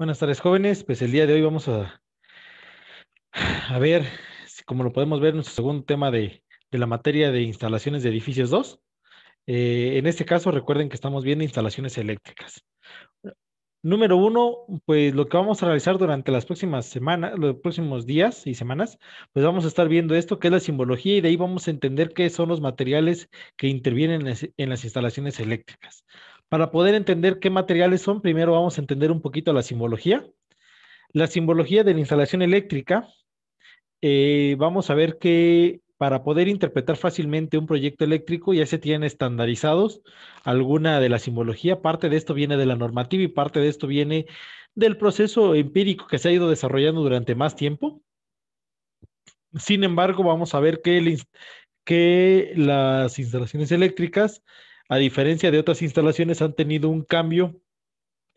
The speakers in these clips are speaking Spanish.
Buenas tardes, jóvenes. Pues el día de hoy vamos a, a ver, como lo podemos ver, nuestro segundo tema de, la materia de instalaciones de edificios 2. Eh, en este caso, recuerden que estamos viendo instalaciones eléctricas. Número uno, pues lo que vamos a realizar durante las próximas semanas, los próximos días y semanas, pues vamos a estar viendo esto, que es la simbología, y de ahí vamos a entender qué son los materiales que intervienen en las instalaciones eléctricas. Para poder entender qué materiales son, primero vamos a entender un poquito la simbología. La simbología de la instalación eléctrica, eh, vamos a ver que para poder interpretar fácilmente un proyecto eléctrico ya se tienen estandarizados alguna de la simbología. Parte de esto viene de la normativa y parte de esto viene del proceso empírico que se ha ido desarrollando durante más tiempo. Sin embargo, vamos a ver que las instalaciones eléctricas a diferencia de otras instalaciones, han tenido un cambio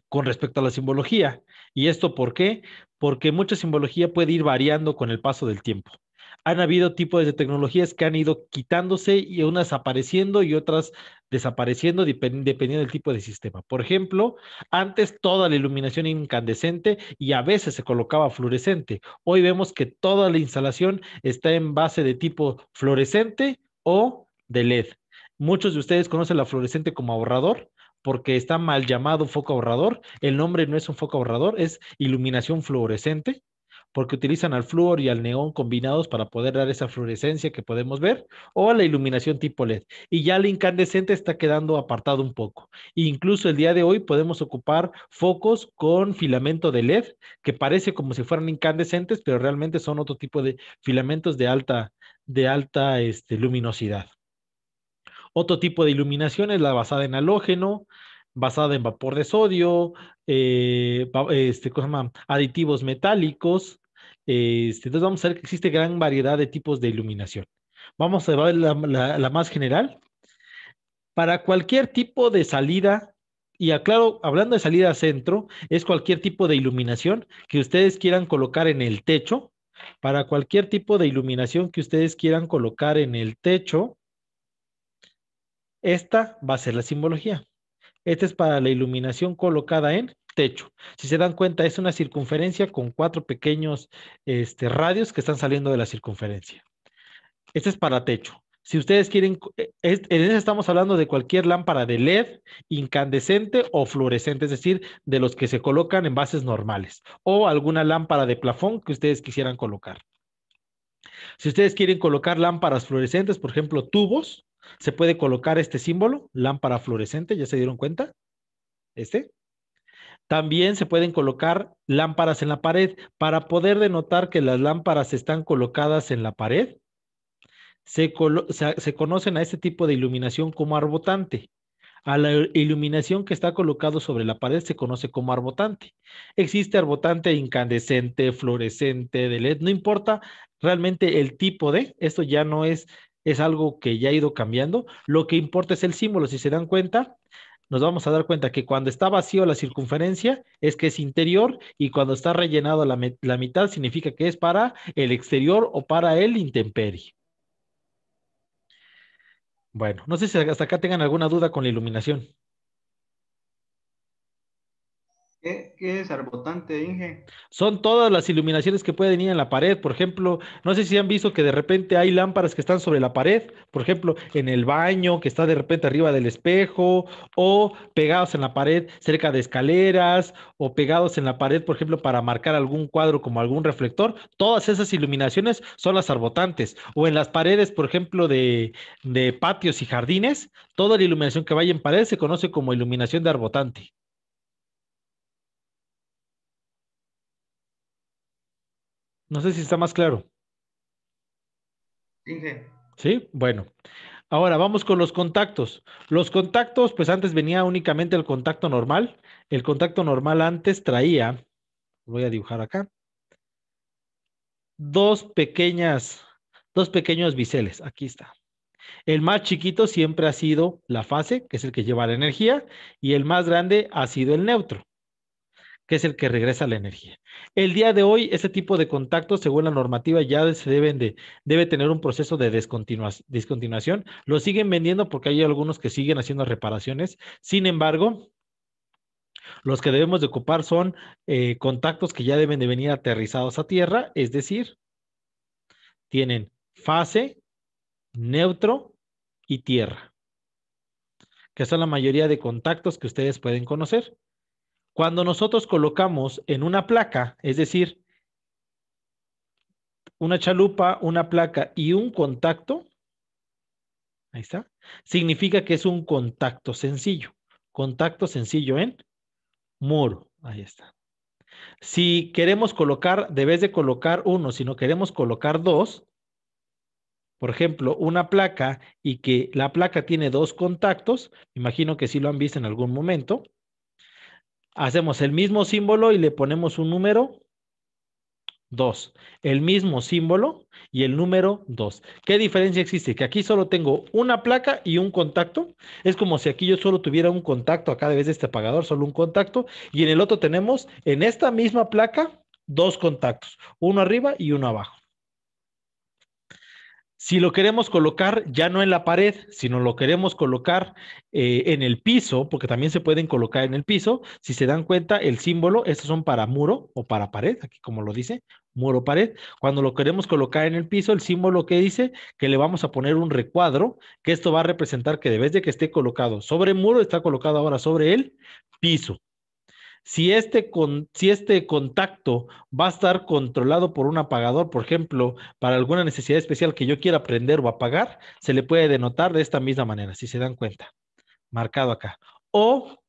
con respecto a la simbología. ¿Y esto por qué? Porque mucha simbología puede ir variando con el paso del tiempo. Han habido tipos de tecnologías que han ido quitándose y unas apareciendo y otras desapareciendo dependiendo del tipo de sistema. Por ejemplo, antes toda la iluminación incandescente y a veces se colocaba fluorescente. Hoy vemos que toda la instalación está en base de tipo fluorescente o de LED. Muchos de ustedes conocen la fluorescente como ahorrador porque está mal llamado foco ahorrador. El nombre no es un foco ahorrador, es iluminación fluorescente porque utilizan al flúor y al neón combinados para poder dar esa fluorescencia que podemos ver, o la iluminación tipo LED. Y ya la incandescente está quedando apartado un poco. incluso el día de hoy podemos ocupar focos con filamento de LED, que parece como si fueran incandescentes, pero realmente son otro tipo de filamentos de alta, de alta este, luminosidad. Otro tipo de iluminación es la basada en halógeno, basada en vapor de sodio, eh, este, aditivos metálicos. Este, entonces vamos a ver que existe gran variedad de tipos de iluminación. Vamos a ver la, más general. Para cualquier tipo de salida, y aclaro, hablando de salida centro, es cualquier tipo de iluminación que ustedes quieran colocar en el techo, para cualquier tipo de iluminación que ustedes quieran colocar en el techo, esta va a ser la simbología. Esta es para la iluminación colocada en techo. Si se dan cuenta, es una circunferencia con cuatro pequeños este, radios que están saliendo de la circunferencia. Este es para techo. Si ustedes quieren, eh, en eso estamos hablando de cualquier lámpara de LED, incandescente o fluorescente, es decir, de los que se colocan en bases normales, o alguna lámpara de plafón que ustedes quisieran colocar. Si ustedes quieren colocar lámparas fluorescentes, por ejemplo, tubos, se puede colocar este símbolo, lámpara fluorescente, ya se dieron cuenta. Este. También se pueden colocar lámparas en la pared. Para poder denotar que las lámparas están colocadas en la pared, se, conocen a este tipo de iluminación como arbotante. A la iluminación que está colocado sobre la pared se conoce como arbotante. Existe arbotante incandescente, fluorescente, de LED, no importa realmente el tipo de, esto ya no es es algo que ya ha ido cambiando. Lo que importa es el símbolo. Si se dan cuenta, nos vamos a dar cuenta que cuando está vacío la circunferencia es que es interior y cuando está rellenado la, mitad significa que es para el exterior o para el intemperie. Bueno, no sé si hasta acá tengan alguna duda con la iluminación. ¿Qué, es arbotante, Inge? Son todas las iluminaciones que pueden ir en la pared. Por ejemplo, no sé si han visto que de repente hay lámparas que están sobre la pared, por ejemplo, en el baño, que está de repente arriba del espejo, o pegados en la pared cerca de escaleras, o pegados en la pared, por ejemplo, para marcar algún cuadro como algún reflector. Todas esas iluminaciones son las arbotantes. O en las paredes, por ejemplo, de, de patios y jardines, toda la iluminación que vaya en pared se conoce como iluminación de arbotante. No sé si está más claro. Sí, bueno. Ahora vamos con los contactos. Los contactos, pues antes venía únicamente el contacto normal. El contacto normal antes traía, voy a dibujar acá, dos pequeñas, dos pequeños biseles. Aquí está. El más chiquito siempre ha sido la fase, que es el que lleva la energía, y el más grande ha sido el neutro es el que regresa la energía. El día de hoy, ese tipo de contactos, según la normativa, ya se deben de, debe tener un proceso de descontinuación. Lo siguen vendiendo porque hay algunos que siguen haciendo reparaciones. Sin embargo, los que debemos de ocupar son eh, contactos que ya deben de venir aterrizados a tierra, es decir, tienen fase, neutro y tierra, que son la mayoría de contactos que ustedes pueden conocer. Cuando nosotros colocamos en una placa, es decir, una chalupa, una placa y un contacto, ahí está, significa que es un contacto sencillo. Contacto sencillo en muro, ahí está. Si queremos colocar, debes de colocar uno, si no queremos colocar dos, por ejemplo, una placa y que la placa tiene dos contactos, imagino que sí lo han visto en algún momento, hacemos el mismo símbolo y le ponemos un número 2. El mismo símbolo y el número 2. ¿Qué diferencia existe? Que aquí solo tengo una placa y un contacto. Es como si aquí yo solo tuviera un contacto acá de vez de este apagador, solo un contacto. Y en el otro tenemos en esta misma placa dos contactos, uno arriba y uno abajo si lo queremos colocar ya no en la pared, sino lo queremos colocar eh, en el piso, porque también se pueden colocar en el piso, si se dan cuenta, el símbolo, estos son para muro o para pared, aquí como lo dice, muro pared. Cuando lo queremos colocar en el piso, el símbolo que dice que le vamos a poner un recuadro, que esto va a representar que de vez de que esté colocado sobre muro, está colocado ahora sobre el piso si este, con, si este contacto va a estar controlado por un apagador, por ejemplo, para alguna necesidad especial que yo quiera prender o apagar, se le puede denotar de esta misma manera, si se dan cuenta, marcado acá. O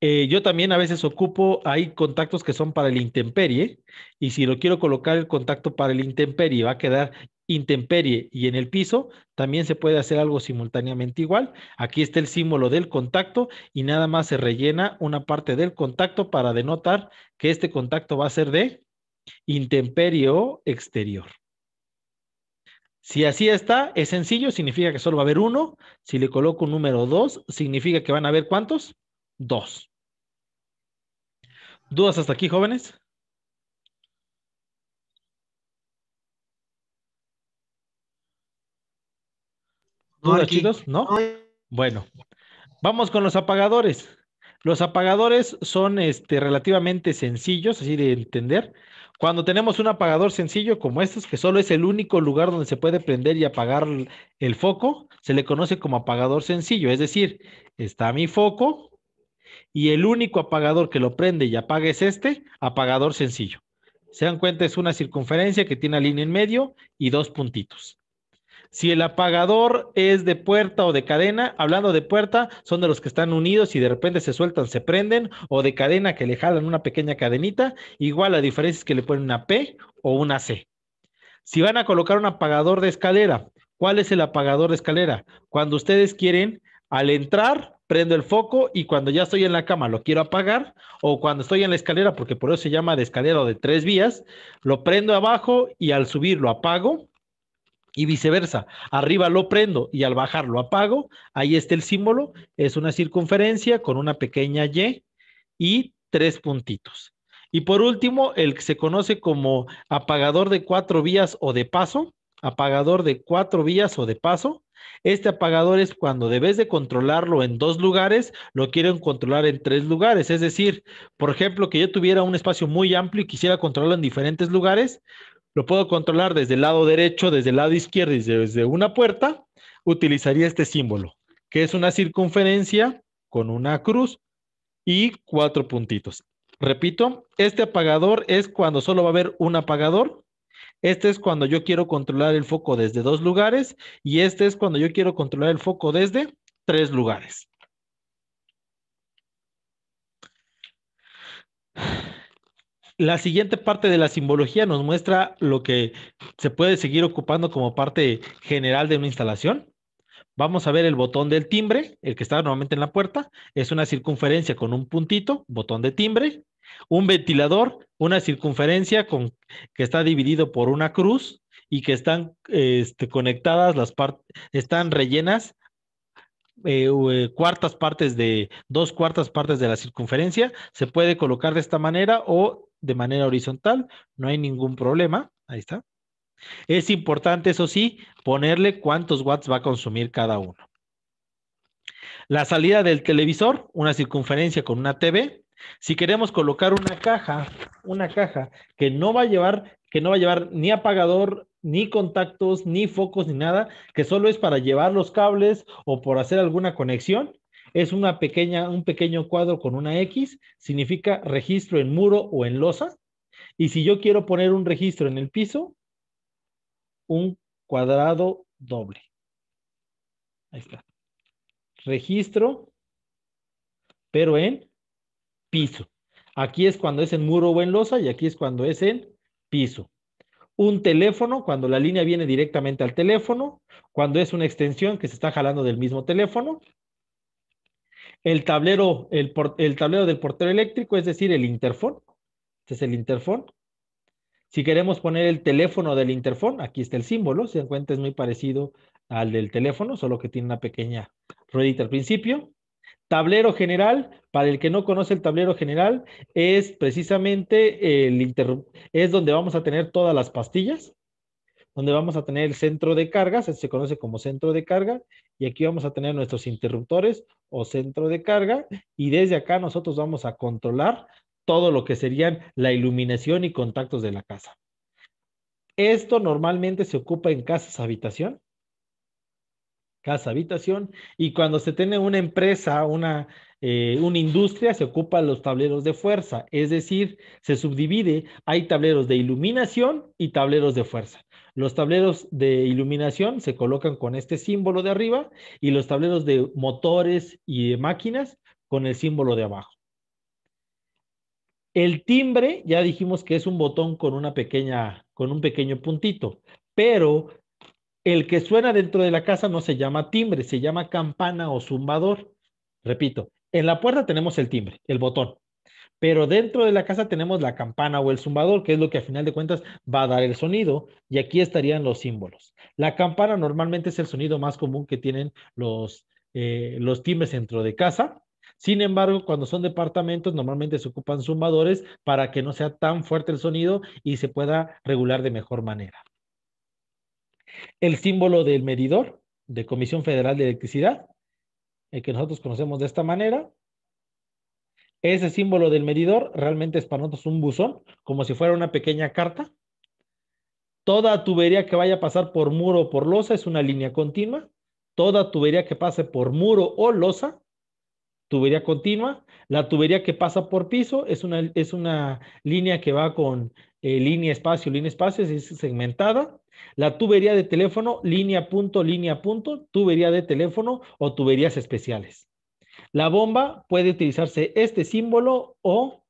eh, yo también a veces ocupo, hay contactos que son para el intemperie, y si lo quiero colocar el contacto para el intemperie, va a quedar intemperie y en el piso, también se puede hacer algo simultáneamente igual. Aquí está el símbolo del contacto y nada más se rellena una parte del contacto para denotar que este contacto va a ser de intemperie exterior. Si así está, es sencillo, significa que solo va a haber uno. Si le coloco un número dos significa que van a haber cuántos? Dos. ¿Dudas hasta aquí, jóvenes? ¿No? Bueno, vamos con los apagadores. Los apagadores son este, relativamente sencillos, así de entender. Cuando tenemos un apagador sencillo como estos, que solo es el único lugar donde se puede prender y apagar el foco, se le conoce como apagador sencillo. Es decir, está mi foco y el único apagador que lo prende y apaga es este, apagador sencillo. Se dan cuenta, es una circunferencia que tiene línea en medio y dos puntitos. Si el apagador es de puerta o de cadena, hablando de puerta, son de los que están unidos y de repente se sueltan, se prenden, o de cadena que le jalan una pequeña cadenita, igual la diferencia es que le ponen una P o una C. Si van a colocar un apagador de escalera, ¿cuál es el apagador de escalera? Cuando ustedes quieren, al entrar, prendo el foco y cuando ya estoy en la cama lo quiero apagar o cuando estoy en la escalera, porque por eso se llama de escalera o de tres vías, lo prendo abajo y al subir lo apago y viceversa. Arriba lo prendo y al bajar lo apago. Ahí está el símbolo. Es una circunferencia con una pequeña Y y tres puntitos. Y por último, el que se conoce como apagador de cuatro vías o de paso. Apagador de cuatro vías o de paso. Este apagador es cuando debes de controlarlo en dos lugares, lo quieren controlar en tres lugares. Es decir, por ejemplo, que yo tuviera un espacio muy amplio y quisiera controlarlo en diferentes lugares, lo puedo controlar desde el lado derecho, desde el lado izquierdo y desde una puerta. Utilizaría este símbolo, que es una circunferencia con una cruz y cuatro puntitos. Repito, este apagador es cuando solo va a haber un apagador. Este es cuando yo quiero controlar el foco desde dos lugares y este es cuando yo quiero controlar el foco desde tres lugares. La siguiente parte de la simbología nos muestra lo que se puede seguir ocupando como parte general de una instalación. Vamos a ver el botón del timbre, el que está normalmente en la puerta. Es una circunferencia con un puntito, botón de timbre. Un ventilador, una circunferencia con, que está dividido por una cruz y que están este, conectadas las están rellenas eh, cuartas partes de, dos cuartas partes de la circunferencia. Se puede colocar de esta manera o de manera horizontal, no hay ningún problema. Ahí está. Es importante, eso sí, ponerle cuántos watts va a consumir cada uno. La salida del televisor, una circunferencia con una TV. Si queremos colocar una caja, una caja que no va a llevar, que no va a llevar ni apagador, ni contactos, ni focos, ni nada, que solo es para llevar los cables o por hacer alguna conexión, es una pequeña, un pequeño cuadro con una X, significa registro en muro o en losa. Y si yo quiero poner un registro en el piso, un cuadrado doble. Ahí está. Registro, pero en piso. Aquí es cuando es en muro o en losa y aquí es cuando es en piso. Un teléfono, cuando la línea viene directamente al teléfono, cuando es una extensión que se está jalando del mismo teléfono, el tablero, el, tablero del portero eléctrico, es decir, el interfón. Este es el interfón. Si queremos poner el teléfono del interfón, aquí está el símbolo, si dan es muy parecido al del teléfono, solo que tiene una pequeña ruedita al principio. Tablero general, para el que no conoce el tablero general, es precisamente el es donde vamos a tener todas las pastillas donde vamos a tener el centro de carga, este se conoce como centro de carga, y aquí vamos a tener nuestros interruptores o centro de carga, y desde acá nosotros vamos a controlar todo lo que serían la iluminación y contactos de la casa. Esto normalmente se ocupa en casas habitación, casa habitación, y cuando se tiene una empresa, una, eh, una industria se ocupan los tableros de fuerza, es decir, se subdivide, hay tableros de iluminación y tableros de fuerza. Los tableros de iluminación se colocan con este símbolo de arriba y los tableros de motores y máquinas con el símbolo de abajo. El timbre, ya dijimos que es un botón con una pequeña, con un pequeño puntito, pero el que suena dentro de la casa no se llama timbre, se llama campana o zumbador. Repito, en la puerta tenemos el timbre, el botón pero dentro de la casa tenemos la campana o el zumbador, que es lo que a final de cuentas va a dar el sonido, y aquí estarían los símbolos. La campana normalmente es el sonido más común que tienen los, eh, los timbres dentro de casa. Sin embargo, cuando son departamentos, normalmente se ocupan zumbadores para que no sea tan fuerte el sonido y se pueda regular de mejor manera. El símbolo del medidor de Comisión Federal de Electricidad, el que nosotros conocemos de esta manera, ese símbolo del medidor realmente es para nosotros un buzón, como si fuera una pequeña carta. Toda tubería que vaya a pasar por muro o por losa es una línea continua. Toda tubería que pase por muro o losa, tubería continua. La tubería que pasa por piso es una, es una línea que va con eh, línea espacio, línea espacio, es segmentada. La tubería de teléfono, línea punto, línea punto, tubería de teléfono o tuberías especiales. La bomba puede utilizarse este símbolo o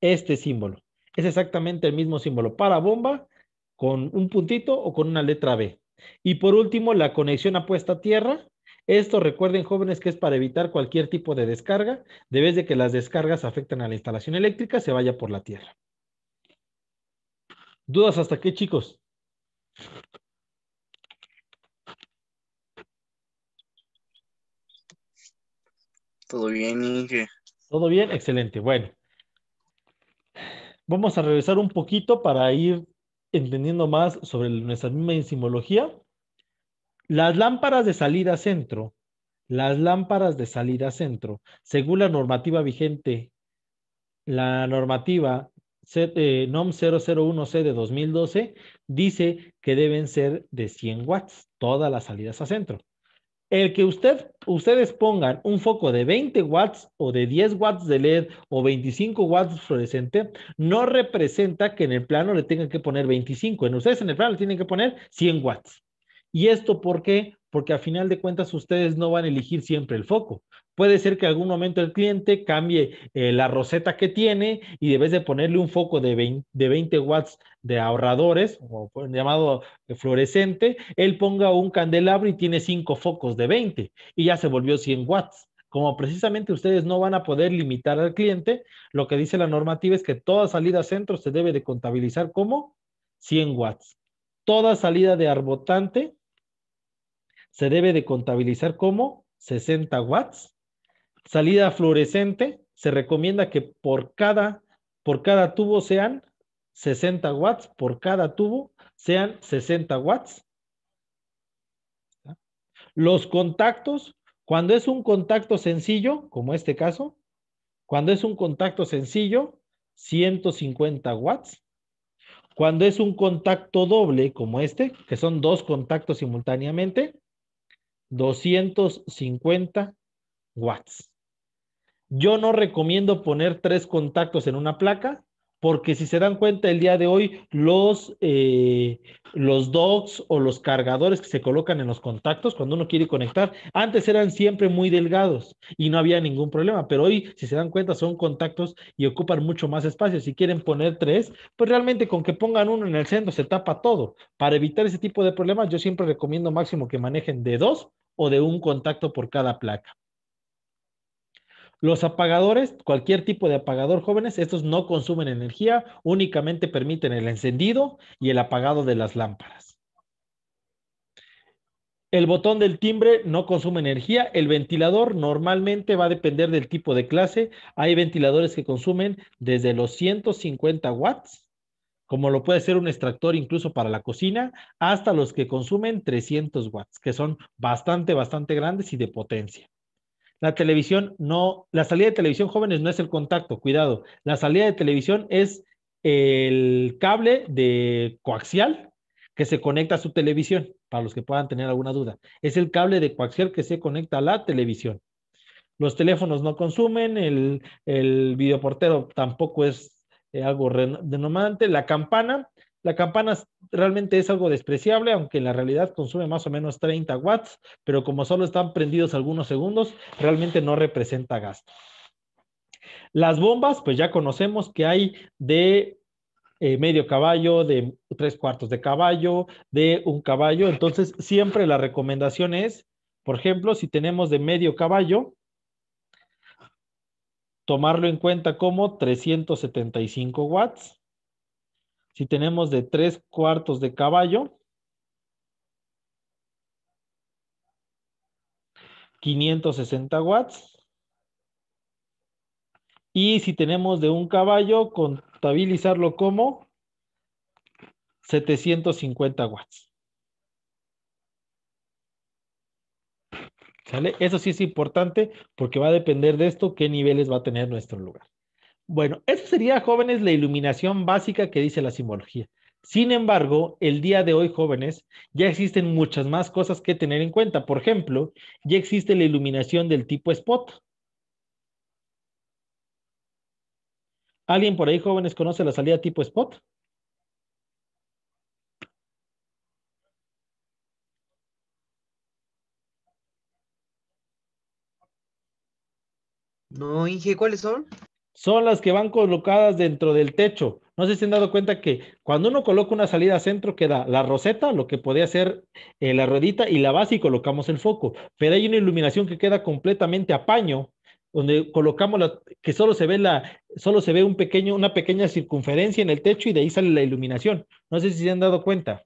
este símbolo. Es exactamente el mismo símbolo para bomba con un puntito o con una letra B. Y por último, la conexión apuesta a tierra. Esto recuerden jóvenes que es para evitar cualquier tipo de descarga, de vez de que las descargas afecten a la instalación eléctrica, se vaya por la tierra. ¿Dudas hasta qué chicos? Todo bien, Inge. Todo bien, excelente. Bueno, vamos a regresar un poquito para ir entendiendo más sobre nuestra misma enzimología. Las lámparas de salida centro, las lámparas de salida centro, según la normativa vigente, la normativa eh, NOM 001C de 2012 dice que deben ser de 100 watts todas las salidas a centro. El que usted, ustedes pongan un foco de 20 watts o de 10 watts de LED o 25 watts fluorescente no representa que en el plano le tengan que poner 25. En ustedes en el plano le tienen que poner 100 watts. ¿Y esto por qué? Porque a final de cuentas ustedes no van a elegir siempre el foco. Puede ser que en algún momento el cliente cambie eh, la roseta que tiene y vez de ponerle un foco de 20, de 20 watts de ahorradores, o llamado eh, fluorescente, él ponga un candelabro y tiene cinco focos de 20 y ya se volvió 100 watts. Como precisamente ustedes no van a poder limitar al cliente, lo que dice la normativa es que toda salida a centro se debe de contabilizar como 100 watts. Toda salida de arbotante se debe de contabilizar como 60 watts salida fluorescente, se recomienda que por cada, por cada tubo sean 60 watts, por cada tubo sean 60 watts. Los contactos, cuando es un contacto sencillo, como este caso, cuando es un contacto sencillo, 150 watts. Cuando es un contacto doble, como este, que son dos contactos simultáneamente, 250 watts. Yo no recomiendo poner tres contactos en una placa, porque si se dan cuenta el día de hoy, los, eh, los docks o los cargadores que se colocan en los contactos cuando uno quiere conectar, antes eran siempre muy delgados y no había ningún problema, pero hoy, si se dan cuenta, son contactos y ocupan mucho más espacio. Si quieren poner tres, pues realmente con que pongan uno en el centro se tapa todo. Para evitar ese tipo de problemas, yo siempre recomiendo máximo que manejen de dos o de un contacto por cada placa. Los apagadores, cualquier tipo de apagador jóvenes, estos no consumen energía, únicamente permiten el encendido y el apagado de las lámparas. El botón del timbre no consume energía. El ventilador normalmente va a depender del tipo de clase. Hay ventiladores que consumen desde los 150 watts, como lo puede ser un extractor incluso para la cocina, hasta los que consumen 300 watts, que son bastante, bastante grandes y de potencia. La televisión no, la salida de televisión jóvenes no es el contacto, cuidado. La salida de televisión es el cable de coaxial que se conecta a su televisión, para los que puedan tener alguna duda. Es el cable de coaxial que se conecta a la televisión. Los teléfonos no consumen, el, el videoportero tampoco es eh, algo denominante, la campana la campana realmente es algo despreciable, aunque en la realidad consume más o menos 30 watts, pero como solo están prendidos algunos segundos, realmente no representa gasto. Las bombas, pues ya conocemos que hay de eh, medio caballo, de tres cuartos de caballo, de un caballo. Entonces, siempre la recomendación es, por ejemplo, si tenemos de medio caballo, tomarlo en cuenta como 375 watts. Si tenemos de tres cuartos de caballo, 560 watts. Y si tenemos de un caballo, contabilizarlo como 750 watts. ¿Sale? Eso sí es importante porque va a depender de esto qué niveles va a tener nuestro lugar. Bueno, eso sería, jóvenes, la iluminación básica que dice la simbología. Sin embargo, el día de hoy, jóvenes, ya existen muchas más cosas que tener en cuenta. Por ejemplo, ya existe la iluminación del tipo spot. ¿Alguien por ahí, jóvenes, conoce la salida tipo spot? No, Inge, ¿cuáles son? son las que van colocadas dentro del techo. No sé si han dado cuenta que cuando uno coloca una salida a centro queda la roseta, lo que podía ser eh, la ruedita y la base y colocamos el foco, pero hay una iluminación que queda completamente a paño donde colocamos la, que solo se ve la solo se ve un pequeño una pequeña circunferencia en el techo y de ahí sale la iluminación. No sé si se han dado cuenta.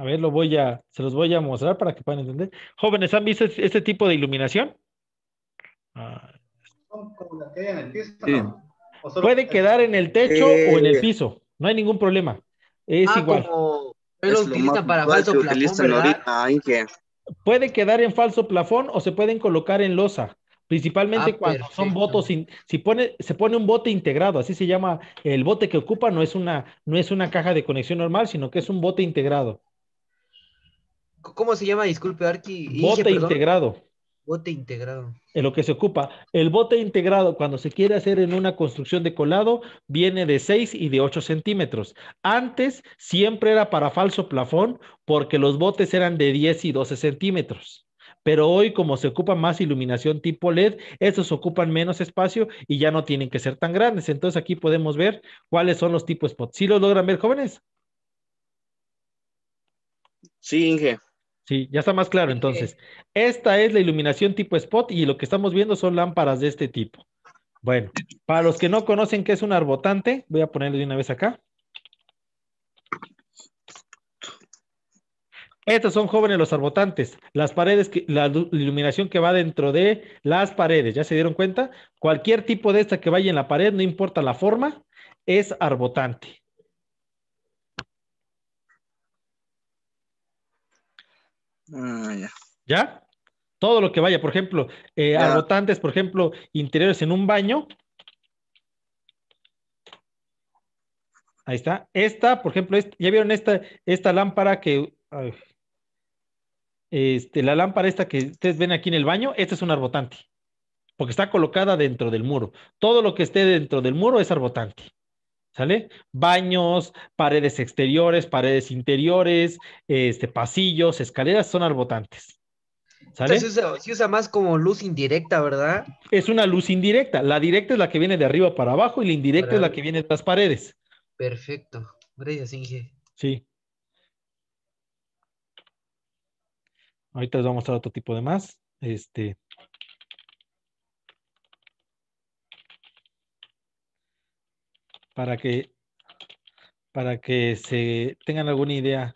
A ver, lo voy a, se los voy a mostrar para que puedan entender. Jóvenes, ¿han visto este, este tipo de iluminación? Puede quedar en el techo o en el eh. piso, no hay ningún problema. Es ah, igual. Como... Puede quedar en falso plafón o se pueden colocar en losa. Principalmente ah, cuando son votos, si se pone un bote integrado, así se llama el bote que ocupa, no es, una, no es una caja de conexión normal, sino que es un bote integrado. ¿Cómo se llama? Disculpe, Arqui. Bote integrado. Bote integrado. En lo que se ocupa. El bote integrado, cuando se quiere hacer en una construcción de colado, viene de 6 y de 8 centímetros. Antes siempre era para falso plafón, porque los botes eran de 10 y 12 centímetros. Pero hoy, como se ocupa más iluminación tipo LED, esos ocupan menos espacio y ya no tienen que ser tan grandes. Entonces aquí podemos ver cuáles son los tipos spots. ¿Sí los logran ver, jóvenes? Sí, Inge. Sí, ya está más claro entonces. Esta es la iluminación tipo spot y lo que estamos viendo son lámparas de este tipo. Bueno, para los que no conocen qué es un arbotante, voy a ponerle de una vez acá. Estos son jóvenes los arbotantes. Las paredes, la iluminación que va dentro de las paredes, ¿ya se dieron cuenta? Cualquier tipo de esta que vaya en la pared, no importa la forma, es arbotante. Ah, ya. Todo lo que vaya, por ejemplo, eh, arbotantes, por ejemplo, interiores en un baño. Ahí está. Esta, por ejemplo, ya vieron esta, esta lámpara que... Este, la lámpara esta que ustedes ven aquí en el baño, esta es un arbotante, porque está colocada dentro del muro. Todo lo que esté dentro del muro es arbotante. ¿sale? Baños, paredes exteriores, paredes interiores, este, pasillos, escaleras son arbotantes. ¿sale? Entonces se usa, más como luz indirecta, ¿verdad? Es una luz indirecta. La directa es la que viene de arriba para abajo y la indirecta es la que viene de las paredes. Perfecto. Gracias, Inge. Sí. Ahorita les voy a mostrar otro tipo de más. Este, para que, para que se tengan alguna idea.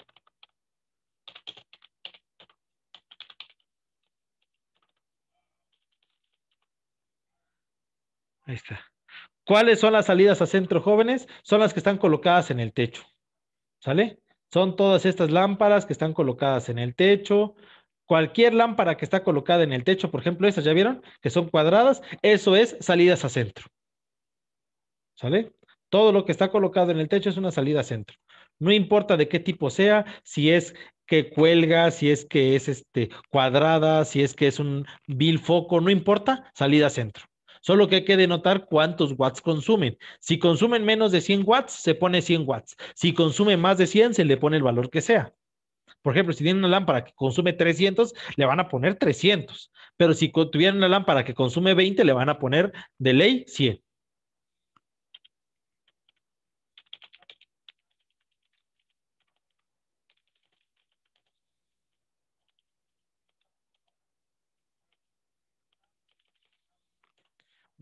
Ahí está. ¿Cuáles son las salidas a centro jóvenes? Son las que están colocadas en el techo. ¿Sale? Son todas estas lámparas que están colocadas en el techo. Cualquier lámpara que está colocada en el techo, por ejemplo, estas ya vieron que son cuadradas, eso es salidas a centro. ¿Sale? Todo lo que está colocado en el techo es una salida centro. No importa de qué tipo sea, si es que cuelga, si es que es este cuadrada, si es que es un bilfoco, foco, no importa, salida centro. Solo que hay que denotar cuántos watts consumen. Si consumen menos de 100 watts, se pone 100 watts. Si consume más de 100, se le pone el valor que sea. Por ejemplo, si tienen una lámpara que consume 300, le van a poner 300. Pero si tuvieran una lámpara que consume 20, le van a poner de ley 100.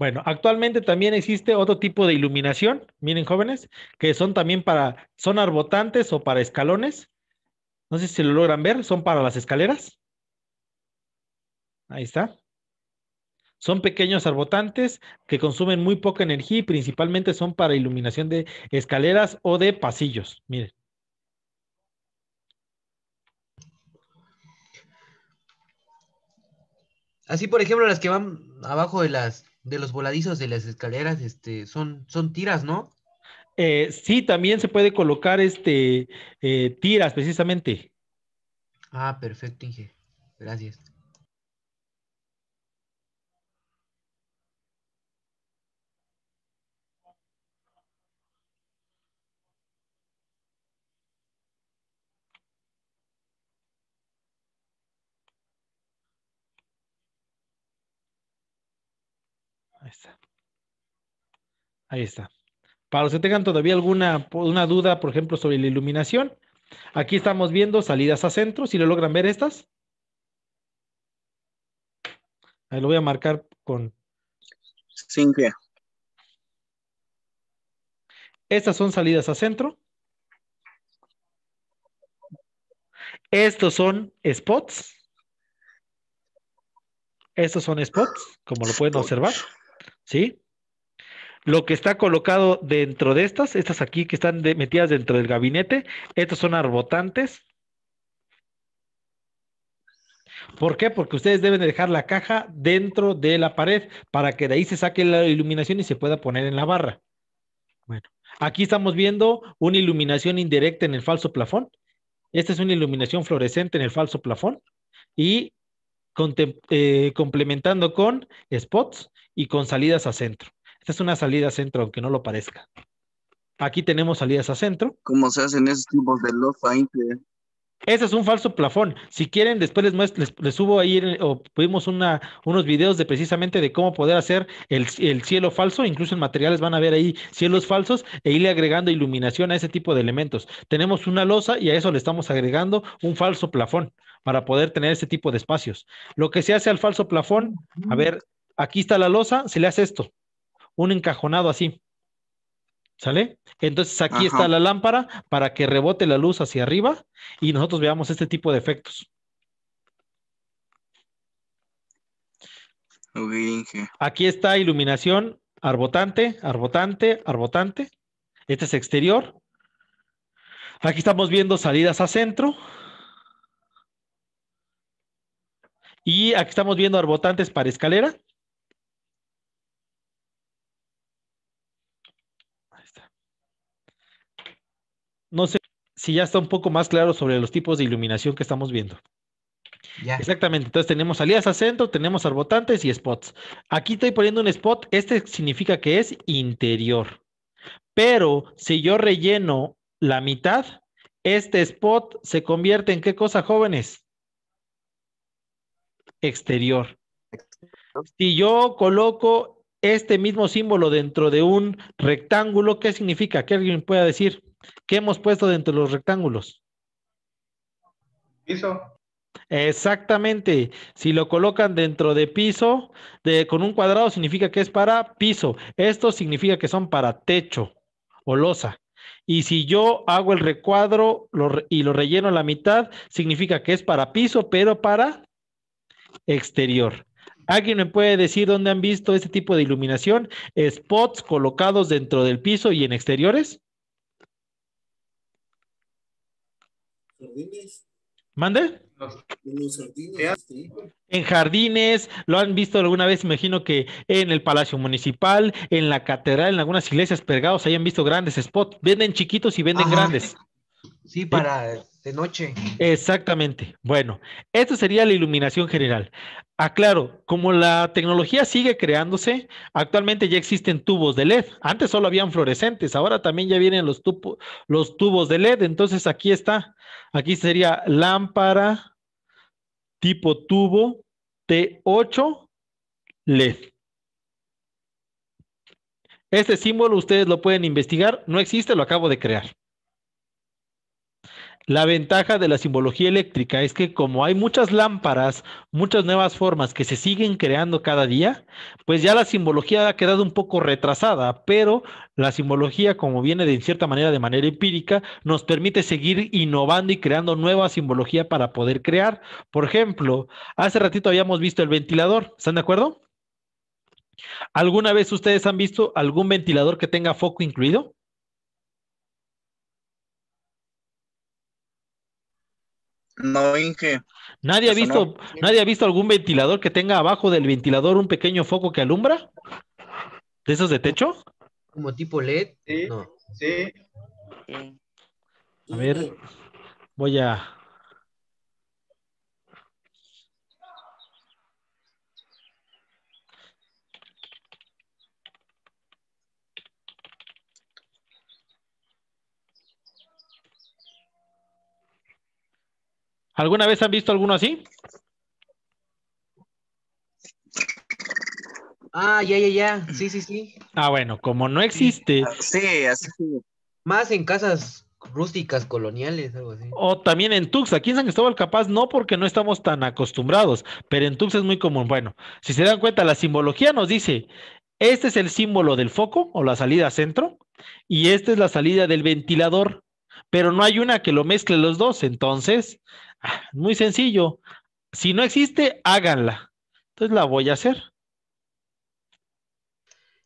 Bueno, actualmente también existe otro tipo de iluminación, miren jóvenes, que son también para, son arbotantes o para escalones. No sé si lo logran ver, son para las escaleras. Ahí está. Son pequeños arbotantes que consumen muy poca energía y principalmente son para iluminación de escaleras o de pasillos. Miren. Así, por ejemplo, las que van abajo de las de los voladizos de las escaleras este, son, son tiras, ¿no? Eh, sí, también se puede colocar este, eh, tiras precisamente. Ah, perfecto, Inge. Gracias. Ahí está. Para los que tengan todavía alguna una duda, por ejemplo, sobre la iluminación, aquí estamos viendo salidas a centro, si lo logran ver estas. Ahí lo voy a marcar con... Cintia. Estas son salidas a centro. Estos son spots. Estos son spots, como lo pueden observar. ¿sí? Lo que está colocado dentro de estas, estas aquí que están metidas dentro del gabinete, estas son arbotantes. ¿Por qué? Porque ustedes deben dejar la caja dentro de la pared para que de ahí se saque la iluminación y se pueda poner en la barra. Bueno, aquí estamos viendo una iluminación indirecta en el falso plafón. Esta es una iluminación fluorescente en el falso plafón y eh, complementando con spots y con salidas a centro. Esta es una salida a centro, aunque no lo parezca. Aquí tenemos salidas a centro. cómo se hacen esos tipos de low ese es un falso plafón. Si quieren, después les, muestro, les, subo ahí o pudimos unos videos de precisamente de cómo poder hacer el, el, cielo falso. Incluso en materiales van a ver ahí cielos falsos e irle agregando iluminación a ese tipo de elementos. Tenemos una losa y a eso le estamos agregando un falso plafón para poder tener ese tipo de espacios. Lo que se hace al falso plafón, a ver, aquí está la losa, se le hace esto, un encajonado así. ¿Sale? Entonces aquí está la lámpara para que rebote la luz hacia arriba y nosotros veamos este tipo de efectos. Aquí está iluminación, arbotante, arbotante, arbotante. Este es exterior. Aquí estamos viendo salidas a centro. Y aquí estamos viendo arbotantes para escalera. no sé si ya está un poco más claro sobre los tipos de iluminación que estamos viendo. Ya. Exactamente, entonces tenemos salidas acento, tenemos arbotantes y spots. Aquí estoy poniendo un spot, este significa que es interior. Pero si yo relleno la mitad, este spot se convierte en qué cosa, jóvenes? Exterior. Si yo coloco este mismo símbolo dentro de un rectángulo, ¿qué significa? ¿Qué alguien pueda decir ¿Qué hemos puesto dentro de los rectángulos? Piso. Exactamente. Si lo colocan dentro de piso, de, con un cuadrado significa que es para piso. Esto significa que son para techo o losa. Y si yo hago el recuadro y lo relleno la mitad, significa que es para piso, pero para exterior. ¿Alguien me puede decir dónde han visto este tipo de iluminación? ¿Spots colocados dentro del piso y en exteriores? jardines. ¿Mande? En los jardines, En jardines, lo han visto alguna vez, imagino que en el Palacio Municipal, en la Catedral, en algunas iglesias pegados, hayan visto grandes spots. Venden chiquitos y venden grandes. Sí, eh, para de noche. Exactamente. Bueno, Esto sería la iluminación general. Aclaro, como la tecnología sigue creándose, actualmente ya existen tubos de LED. Antes solo habían fluorescentes, ahora también ya vienen los, los tubos de LED. Entonces aquí está, aquí sería lámpara tipo tubo T8 LED. Este símbolo ustedes lo pueden investigar, no existe, lo acabo de crear. La ventaja de la simbología eléctrica es que como hay muchas lámparas, muchas nuevas formas que se siguen creando cada día, pues ya la simbología ha quedado un poco retrasada, pero la simbología, como viene de cierta manera de manera empírica, nos permite seguir innovando y creando nueva simbología para poder crear. Por ejemplo, hace ratito habíamos visto el ventilador, ¿están de acuerdo? ¿Alguna vez ustedes han visto algún ventilador que tenga foco incluido? No, Inge. Nadie ha visto, nadie ha visto algún ventilador que tenga abajo del ventilador un pequeño foco que alumbra. ¿De esos de techo? Como tipo LED. No. sí. A ver, voy a ¿Alguna vez han visto alguno así? Ah, ya, ya, ya. Sí, sí, sí. Ah, bueno, como no existe. Ah, sí, así. Más en casas rústicas, coloniales, algo así. O también en Tux. Aquí en San Cristóbal, capaz no, porque no estamos tan acostumbrados, pero en Tux es muy común. Bueno, si se dan cuenta, la simbología nos dice: este es el símbolo del foco o la salida centro, y esta es la salida del ventilador pero no hay una que lo mezcle los dos. Entonces, ah, muy sencillo. Si no existe, háganla. Entonces la voy a hacer.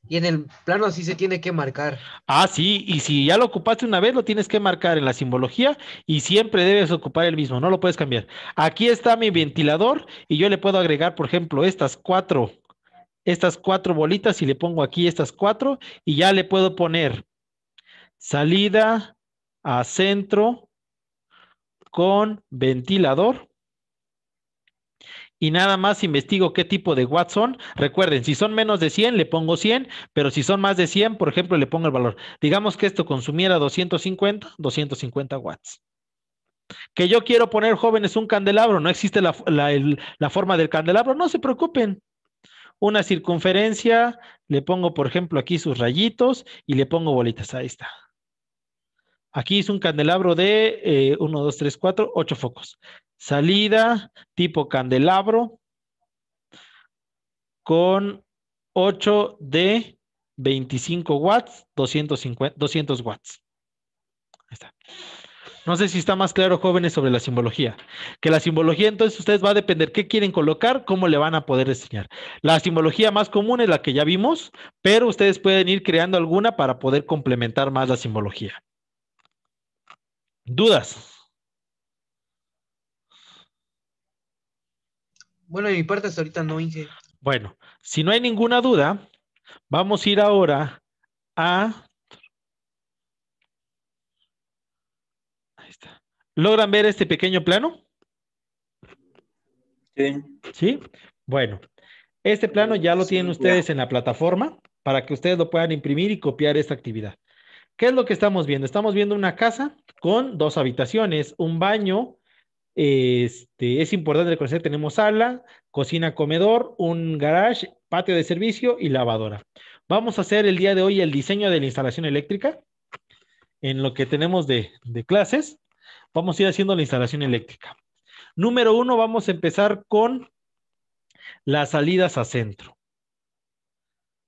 Y en el plano sí se tiene que marcar. Ah, sí, y si ya lo ocupaste una vez, lo tienes que marcar en la simbología y siempre debes ocupar el mismo, no lo puedes cambiar. Aquí está mi ventilador y yo le puedo agregar, por ejemplo, estas cuatro, estas cuatro bolitas y le pongo aquí estas cuatro y ya le puedo poner salida, a centro con ventilador. Y nada más investigo qué tipo de watts son. Recuerden, si son menos de 100, le pongo 100, pero si son más de 100, por ejemplo, le pongo el valor. Digamos que esto consumiera 250, 250 watts. Que yo quiero poner, jóvenes, un candelabro. No existe la, la forma del candelabro. No se preocupen una circunferencia, le pongo, por ejemplo, aquí sus rayitos y le pongo bolitas. Ahí está. Aquí es un candelabro de 1, 2, 3, 4, 8 focos. Salida tipo candelabro con 8 de 25 watts, 250, 200 watts. No sé si está más claro, jóvenes, sobre la simbología. Que la simbología, entonces, ustedes va a depender qué quieren colocar, cómo le van a poder diseñar. La simbología más común es la que ya vimos, pero ustedes pueden ir creando alguna para poder complementar más la simbología. ¿Dudas? Bueno, de mi parte hasta ahorita no, Inge. Bueno, si no hay ninguna duda, vamos a ir ahora a... Ahí está. ¿Logran ver este pequeño plano? Sí. ¿Sí? Bueno, este plano ya lo tienen ustedes en la plataforma para que ustedes lo puedan imprimir y copiar esta actividad. ¿Qué es lo que estamos viendo? Estamos viendo una casa con dos habitaciones, un baño. Este, es importante reconocer, tenemos sala, cocina, comedor, un garage, patio de servicio y lavadora. Vamos a hacer el día de hoy el diseño de la instalación eléctrica. En lo que tenemos de, de clases, vamos a ir haciendo la instalación eléctrica. Número uno, vamos a empezar con las salidas a centro.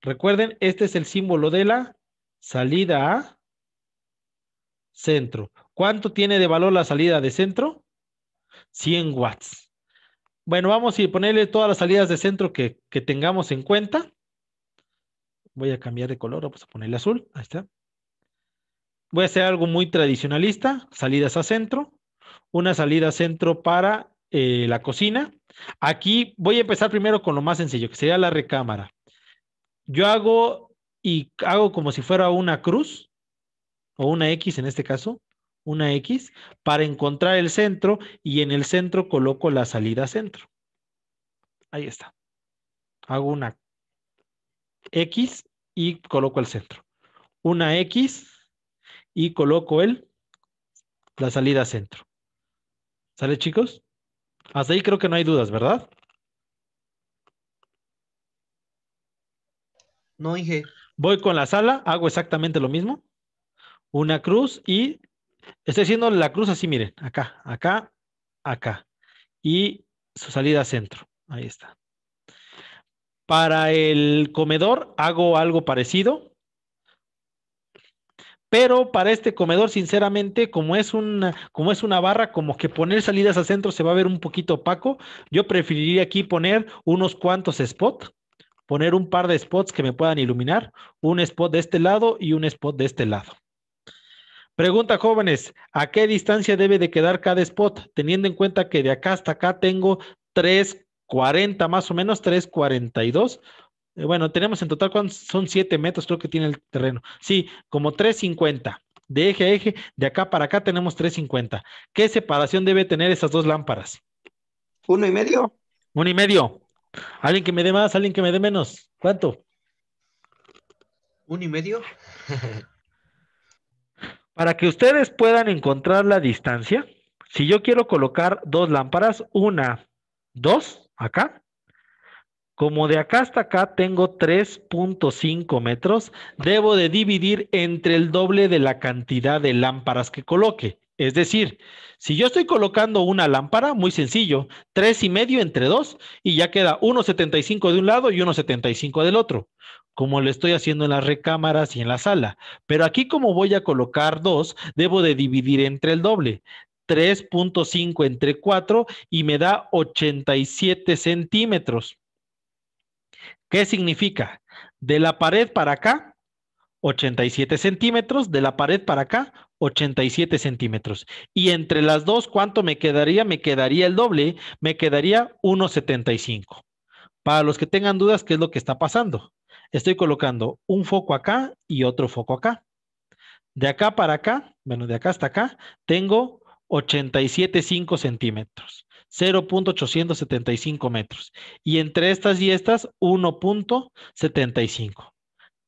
Recuerden, este es el símbolo de la salida A centro. ¿Cuánto tiene de valor la salida de centro? 100 watts. Bueno, vamos a ponerle todas las salidas de centro que, tengamos en cuenta. Voy a cambiar de color, vamos a ponerle azul. Ahí está. Voy a hacer algo muy tradicionalista. Salidas a centro. Una salida a centro para eh, la cocina. Aquí voy a empezar primero con lo más sencillo, que sería la recámara. Yo hago y hago como si fuera una cruz o una X en este caso, una X, para encontrar el centro y en el centro coloco la salida centro. Ahí está. Hago una X y coloco el centro. Una X y coloco el, la salida centro. ¿Sale chicos? Hasta ahí creo que no hay dudas, ¿verdad? No, dije. Voy con la sala, hago exactamente lo mismo una cruz y estoy haciendo la cruz así, miren, acá, acá, acá. Y su salida centro. Ahí está. Para el comedor hago algo parecido. Pero para este comedor, sinceramente, como es como es una barra, como que poner salidas a centro se va a ver un poquito opaco. Yo preferiría aquí poner unos cuantos spots, poner un par de spots que me puedan iluminar, un spot de este lado y un spot de este lado. Pregunta, jóvenes, ¿a qué distancia debe de quedar cada spot? Teniendo en cuenta que de acá hasta acá tengo 340, más o menos 342. Eh, bueno, tenemos en total, son 7 metros, creo que tiene el terreno. Sí, como 350. De eje a eje, de acá para acá tenemos 350. ¿Qué separación debe tener esas dos lámparas? Uno y medio. Uno y medio. ¿Alguien que me dé más? ¿Alguien que me dé menos? ¿Cuánto? ¿Uno y medio? Para que ustedes puedan encontrar la distancia, si yo quiero colocar dos lámparas, una, dos, acá, como de acá hasta acá tengo 3.5 metros, debo de dividir entre el doble de la cantidad de lámparas que coloque. Es decir, si yo estoy colocando una lámpara, muy sencillo, tres y medio entre dos, y ya queda 1.75 de un lado y 1.75 del otro como lo estoy haciendo en las recámaras y en la sala. Pero aquí como voy a colocar 2, debo de dividir entre el doble. 3.5 entre 4 y me da 87 centímetros. ¿Qué significa? De la pared para acá, 87 centímetros, de la pared para acá, 87 centímetros. Y entre las dos, ¿cuánto me quedaría? Me quedaría el doble, me quedaría 1,75. Para los que tengan dudas, ¿qué es lo que está pasando? estoy colocando un foco acá y otro foco acá. De acá para acá, bueno, de acá hasta acá, tengo 87,5 centímetros, 0.875 metros. Y entre estas y estas, 1.75.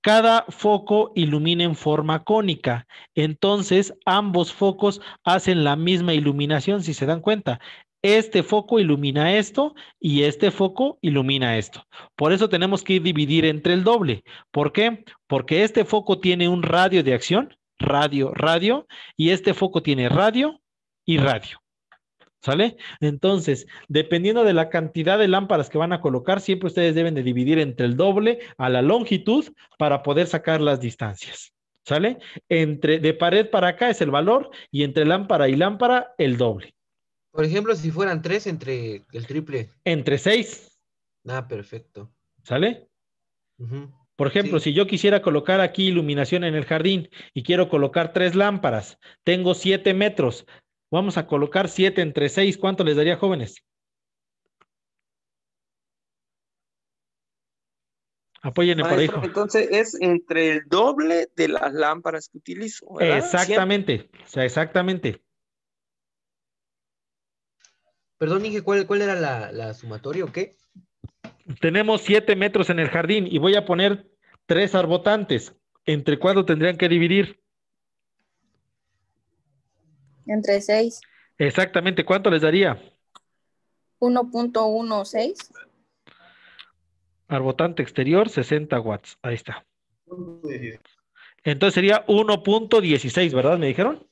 Cada foco ilumina en forma cónica, entonces ambos focos hacen la misma iluminación, si se dan cuenta este foco ilumina esto y este foco ilumina esto. Por eso tenemos que dividir entre el doble. ¿Por qué? Porque este foco tiene un radio de acción, radio, radio, y este foco tiene radio y radio. ¿Sale? Entonces, dependiendo de la cantidad de lámparas que van a colocar, siempre ustedes deben de dividir entre el doble a la longitud para poder sacar las distancias. ¿Sale? Entre de pared para acá es el valor y entre lámpara y lámpara el doble. Por ejemplo, si fueran tres entre el triple. Entre seis. Ah, perfecto. ¿Sale? Por ejemplo, si yo quisiera colocar aquí iluminación en el jardín y quiero colocar tres lámparas, tengo siete metros. Vamos a colocar siete entre seis. ¿Cuánto les daría, jóvenes? Apóyenme por ahí. Entonces es entre el doble de las lámparas que utilizo. Exactamente, o sea, exactamente. Perdón, dije, ¿cuál, era la, sumatoria o qué? Tenemos siete metros en el jardín y voy a poner tres arbotantes. ¿Entre cuándo tendrían que dividir? Entre 6. Exactamente, ¿cuánto les daría? 1.16. Arbotante exterior, 60 watts. Ahí está. Entonces sería 1.16, ¿verdad? ¿Me dijeron?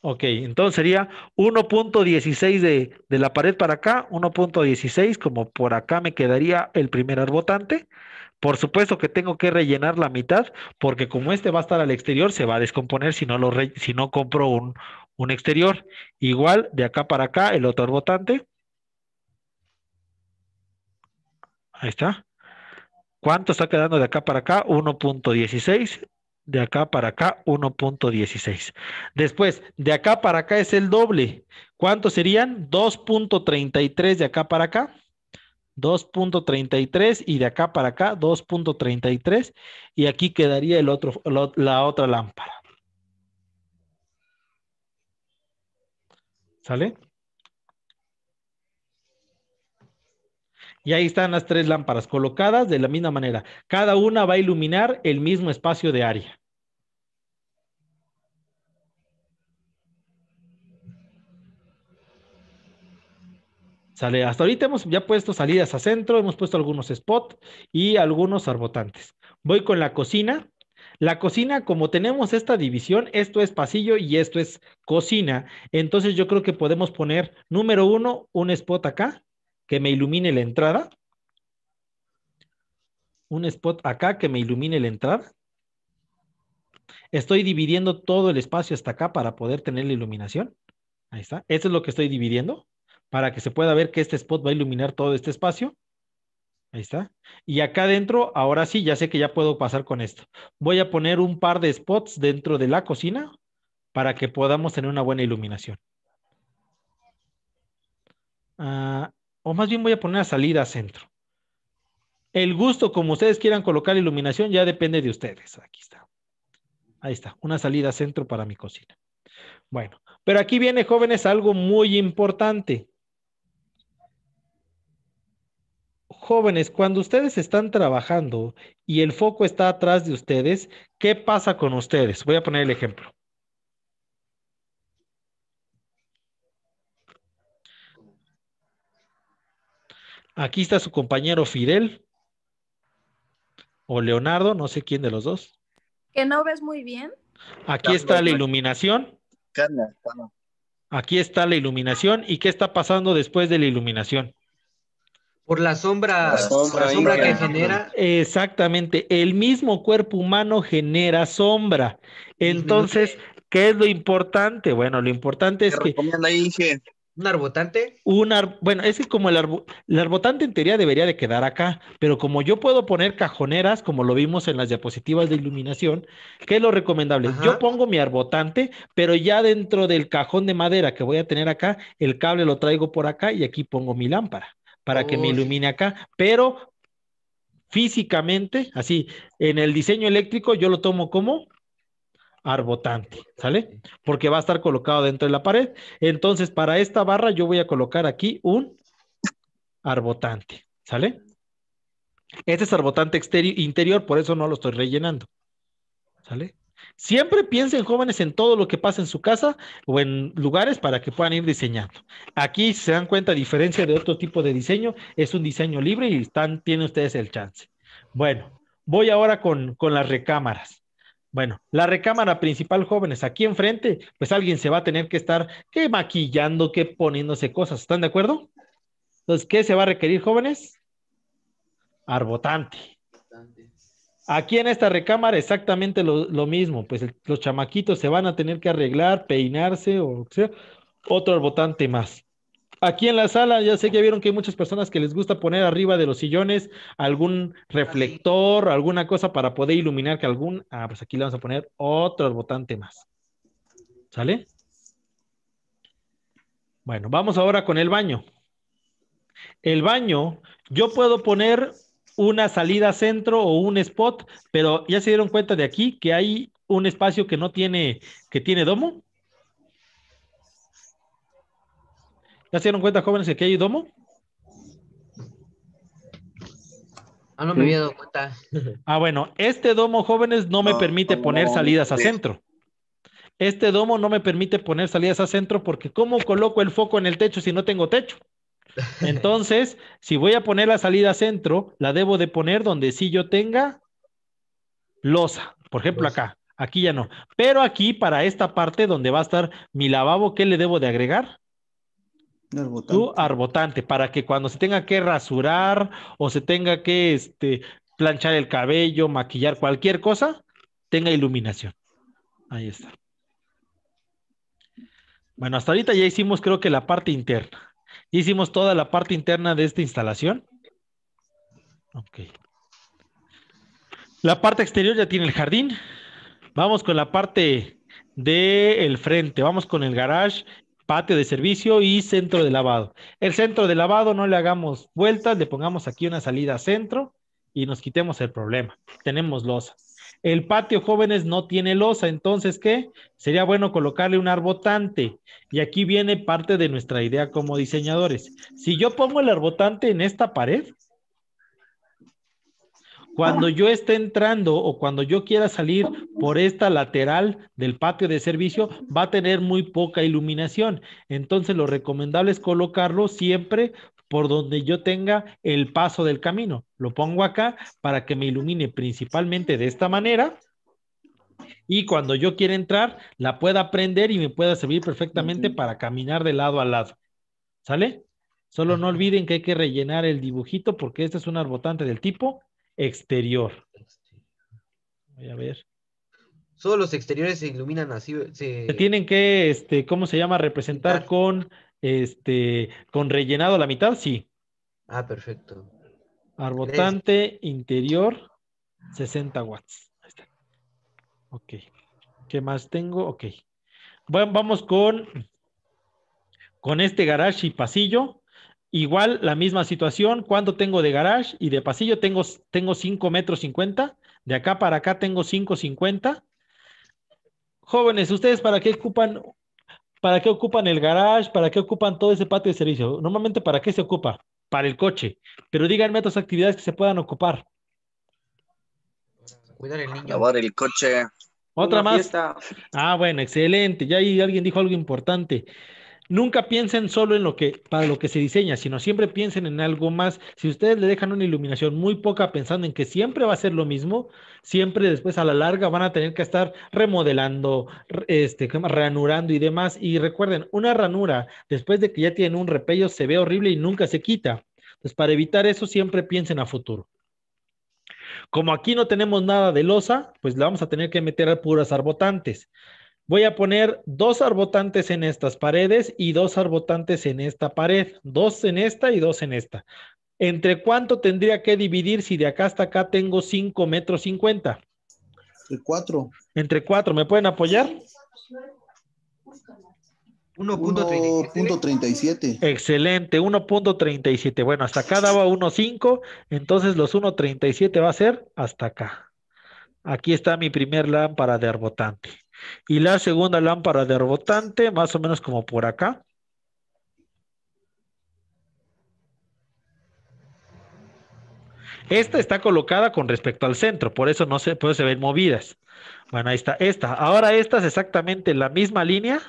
Ok, entonces sería 1.16 de, la pared para acá, 1.16, como por acá me quedaría el primer arbotante. Por supuesto que tengo que rellenar la mitad, porque como este va a estar al exterior, se va a descomponer si no, lo si no compro un, un exterior. Igual, de acá para acá, el otro arbotante. Ahí está. ¿Cuánto está quedando de acá para acá? 1.16 de acá para acá 1.16. Después, de acá para acá es el doble. ¿Cuántos serían? 2.33 de acá para acá. 2.33 y de acá para acá 2.33 y aquí quedaría el otro, la otra lámpara. ¿Sale? Y ahí están las tres lámparas colocadas de la misma manera. Cada una va a iluminar el mismo espacio de área. Sale, hasta ahorita hemos ya puesto salidas a centro, hemos puesto algunos spots y algunos arbotantes. Voy con la cocina. La cocina, como tenemos esta división, esto es pasillo y esto es cocina. Entonces yo creo que podemos poner, número uno, un spot acá que me ilumine la entrada. Un spot acá que me ilumine la entrada. Estoy dividiendo todo el espacio hasta acá para poder tener la iluminación. Ahí está. eso es lo que estoy dividiendo para que se pueda ver que este spot va a iluminar todo este espacio. Ahí está. Y acá adentro, ahora sí, ya sé que ya puedo pasar con esto. Voy a poner un par de spots dentro de la cocina para que podamos tener una buena iluminación. Ah, o más bien voy a poner a salida centro. El gusto, como ustedes quieran colocar iluminación, ya depende de ustedes. Aquí está. Ahí está, una salida centro para mi cocina. Bueno, pero aquí viene, jóvenes, algo muy importante. Jóvenes, cuando ustedes están trabajando y el foco está atrás de ustedes, ¿qué pasa con ustedes? Voy a poner el ejemplo. Aquí está su compañero Fidel o Leonardo, no sé quién de los dos. Que no ves muy bien. Aquí está la iluminación. Aquí está la iluminación. ¿Y qué está pasando después de la iluminación? Por la sombra, la sombra, que genera. Exactamente, el mismo cuerpo humano genera sombra. Entonces, ¿qué es lo importante? Bueno, lo importante es que... ¿Un arbotante? Un Bueno, es como el, arbotante en teoría debería de quedar acá, pero como yo puedo poner cajoneras, como lo vimos en las diapositivas de iluminación, ¿qué es lo recomendable? Yo pongo mi arbotante, pero ya dentro del cajón de madera que voy a tener acá, el cable lo traigo por acá y aquí pongo mi lámpara para que me oh, ilumine acá, pero físicamente, así, en el diseño eléctrico yo lo tomo como arbotante, ¿sale? Porque va a estar colocado dentro de la pared. Entonces, para esta barra yo voy a colocar aquí un arbotante, ¿sale? Este es arbotante exterior, interior, por eso no lo estoy rellenando, ¿sale? Siempre piensen jóvenes en todo lo que pasa en su casa o en lugares para que puedan ir diseñando. Aquí se dan cuenta, a diferencia de otro tipo de diseño, es un diseño libre y están, tienen ustedes el chance. Bueno, voy ahora con las recámaras. Bueno, la recámara principal, jóvenes, aquí enfrente, pues alguien se va a tener que estar que maquillando, que poniéndose cosas, ¿están de acuerdo? Entonces, ¿qué se va a requerir, jóvenes? Arbotante. Aquí en esta recámara exactamente lo, mismo, pues los chamaquitos se van a tener que arreglar, peinarse o sea, otro arbotante más. Aquí en la sala ya sé que vieron que hay muchas personas que les gusta poner arriba de los sillones algún reflector, alguna cosa para poder iluminar que algún... Ah, pues aquí le vamos a poner otro votante más. ¿Sale? Bueno, vamos ahora con el baño. El baño, yo puedo poner una salida centro o un spot, pero ya se dieron cuenta de aquí que hay un espacio que no tiene, que tiene domo. ¿Ya se dieron cuenta, jóvenes, que hay domo? Ah, no me había dado cuenta. Ah, bueno, este domo, jóvenes, no me permite poner salidas a este centro. Este domo no me permite poner salidas a centro porque ¿cómo coloco el foco en el techo si no tengo techo? Entonces, si voy a poner la salida a centro, la debo de poner donde sí yo tenga losa. Por ejemplo, acá. Aquí ya no. Pero aquí, para esta parte donde va a estar mi lavabo, ¿qué le debo de agregar? tu arbotante, para que cuando se tenga que rasurar o se tenga que este, planchar el cabello, maquillar cualquier cosa, tenga iluminación. Ahí está. Bueno, hasta ahorita ya hicimos creo que la parte interna. hicimos toda la parte interna de esta instalación. Ok. La parte exterior ya tiene el jardín. Vamos con la parte del el frente. Vamos con el garage patio de servicio y centro de lavado. El centro de lavado no le hagamos vueltas, le pongamos aquí una salida centro y nos quitemos el problema. Tenemos losa. El patio jóvenes no tiene losa, entonces ¿qué? Sería bueno colocarle un arbotante. Y aquí viene parte de nuestra idea como diseñadores. Si yo pongo el arbotante en esta pared, cuando yo esté entrando o cuando yo quiera salir por esta lateral del patio de servicio, va a tener muy poca iluminación. Entonces, lo recomendable es colocarlo siempre por donde yo tenga el paso del camino. Lo pongo acá para que me ilumine principalmente de esta manera y cuando yo quiera entrar, la pueda prender y me pueda servir perfectamente para caminar de lado a lado. ¿Sale? Solo no olviden que hay que rellenar el dibujito porque esta es un arbotante del tipo exterior. Voy a ver. Solo los exteriores se iluminan así. Se, tienen que, este, ¿cómo se llama? Representar con, este, con rellenado la mitad, sí. Ah, perfecto. Arbotante, interior, 60 watts. Ahí está. Ok. ¿Qué más tengo? Ok. Bueno, vamos con, con este garage y pasillo. Igual la misma situación, cuando tengo de garage y de pasillo? Tengo, tengo 5 metros 50, de acá para acá tengo 5.50. Jóvenes, ¿ustedes para qué ocupan ¿Para qué ocupan el garage? ¿Para qué ocupan todo ese patio de servicio? Normalmente, ¿para qué se ocupa? Para el coche. Pero díganme otras actividades que se puedan ocupar. Cuidar el niño. Lavar el coche. Otra más. Ah, bueno, excelente. Ya ahí alguien dijo algo importante. Nunca piensen solo en lo que para lo que se diseña, sino siempre piensen en algo más. Si ustedes le dejan una iluminación muy poca pensando en que siempre va a ser lo mismo, siempre después a la larga van a tener que estar remodelando, este, ranurando y demás. Y recuerden, una ranura después de que ya tiene un repello se ve horrible y nunca se quita. Entonces, para evitar eso, siempre piensen a futuro. Como aquí no tenemos nada de losa, pues la vamos a tener que meter a puras arbotantes. Voy a poner dos arbotantes en estas paredes y dos arbotantes en esta pared, dos en esta y dos en esta. ¿Entre cuánto tendría que dividir si de acá hasta acá tengo cinco metros 50? Entre 4. Entre 4, ¿me pueden apoyar? 1.37. Excelente, 1.37. Bueno, hasta acá daba 1.5, entonces los 1.37 va a ser hasta acá. Aquí está mi primer lámpara de arbotante. Y la segunda lámpara de más o menos como por acá. Esta está colocada con respecto al centro, por eso no se, puede se ven movidas. Bueno, ahí está esta. Ahora esta es exactamente la misma línea,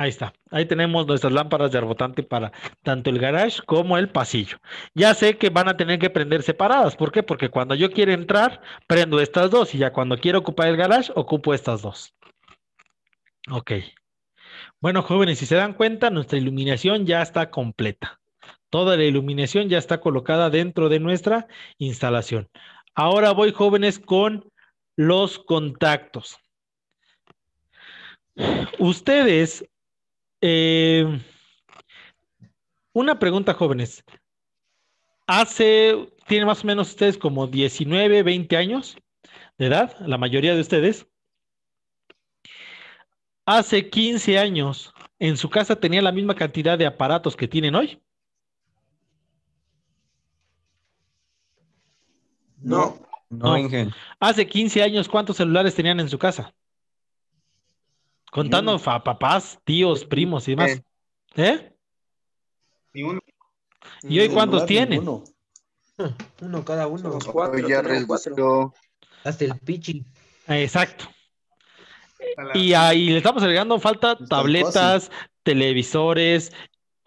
Ahí está. Ahí tenemos nuestras lámparas de arbotante para tanto el garage como el pasillo. Ya sé que van a tener que prender separadas. ¿Por qué? Porque cuando yo quiero entrar, prendo estas dos y ya cuando quiero ocupar el garage, ocupo estas dos. Ok. Bueno, jóvenes, si se dan cuenta, nuestra iluminación ya está completa. Toda la iluminación ya está colocada dentro de nuestra instalación. Ahora voy, jóvenes, con los contactos. Ustedes eh, una pregunta, jóvenes. Hace, tiene más o menos ustedes como 19, 20 años de edad, la mayoría de ustedes. Hace 15 años, ¿en su casa tenía la misma cantidad de aparatos que tienen hoy? No. No, no. Hace 15 años, ¿cuántos celulares tenían en su casa? Contando a papás, tíos, primos y demás. ¿Eh? ¿Y uno? ¿Y hoy cuántos tiene? Uno. uno cada uno. Hasta el pitching. Exacto. Y ahí le estamos agregando falta tabletas, televisores.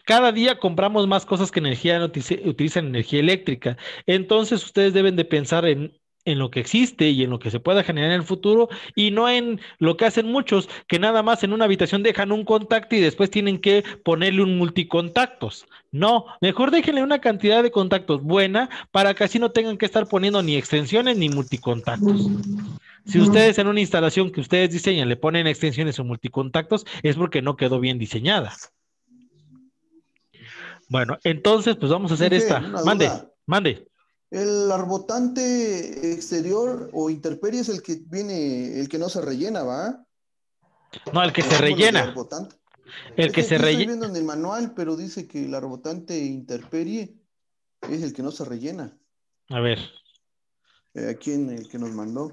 Cada día compramos más cosas que energía utilizan energía eléctrica. Entonces ustedes deben de pensar en en lo que existe y en lo que se pueda generar en el futuro y no en lo que hacen muchos, que nada más en una habitación dejan un contacto y después tienen que ponerle un multicontactos. No, mejor déjenle una cantidad de contactos buena para que así no tengan que estar poniendo ni extensiones ni multicontactos. Si ustedes en una instalación que ustedes diseñan le ponen extensiones o multicontactos, es porque no quedó bien diseñada. Bueno, entonces pues vamos a hacer esta. Mande, mande. El arbotante exterior o interperie es el que viene, el que no se rellena, ¿va? No, el que se rellena. El que, se rellena. Estoy viendo en el manual, pero dice que el arbotante interperie es el que no se rellena. A ver. Eh, aquí en el que nos mandó.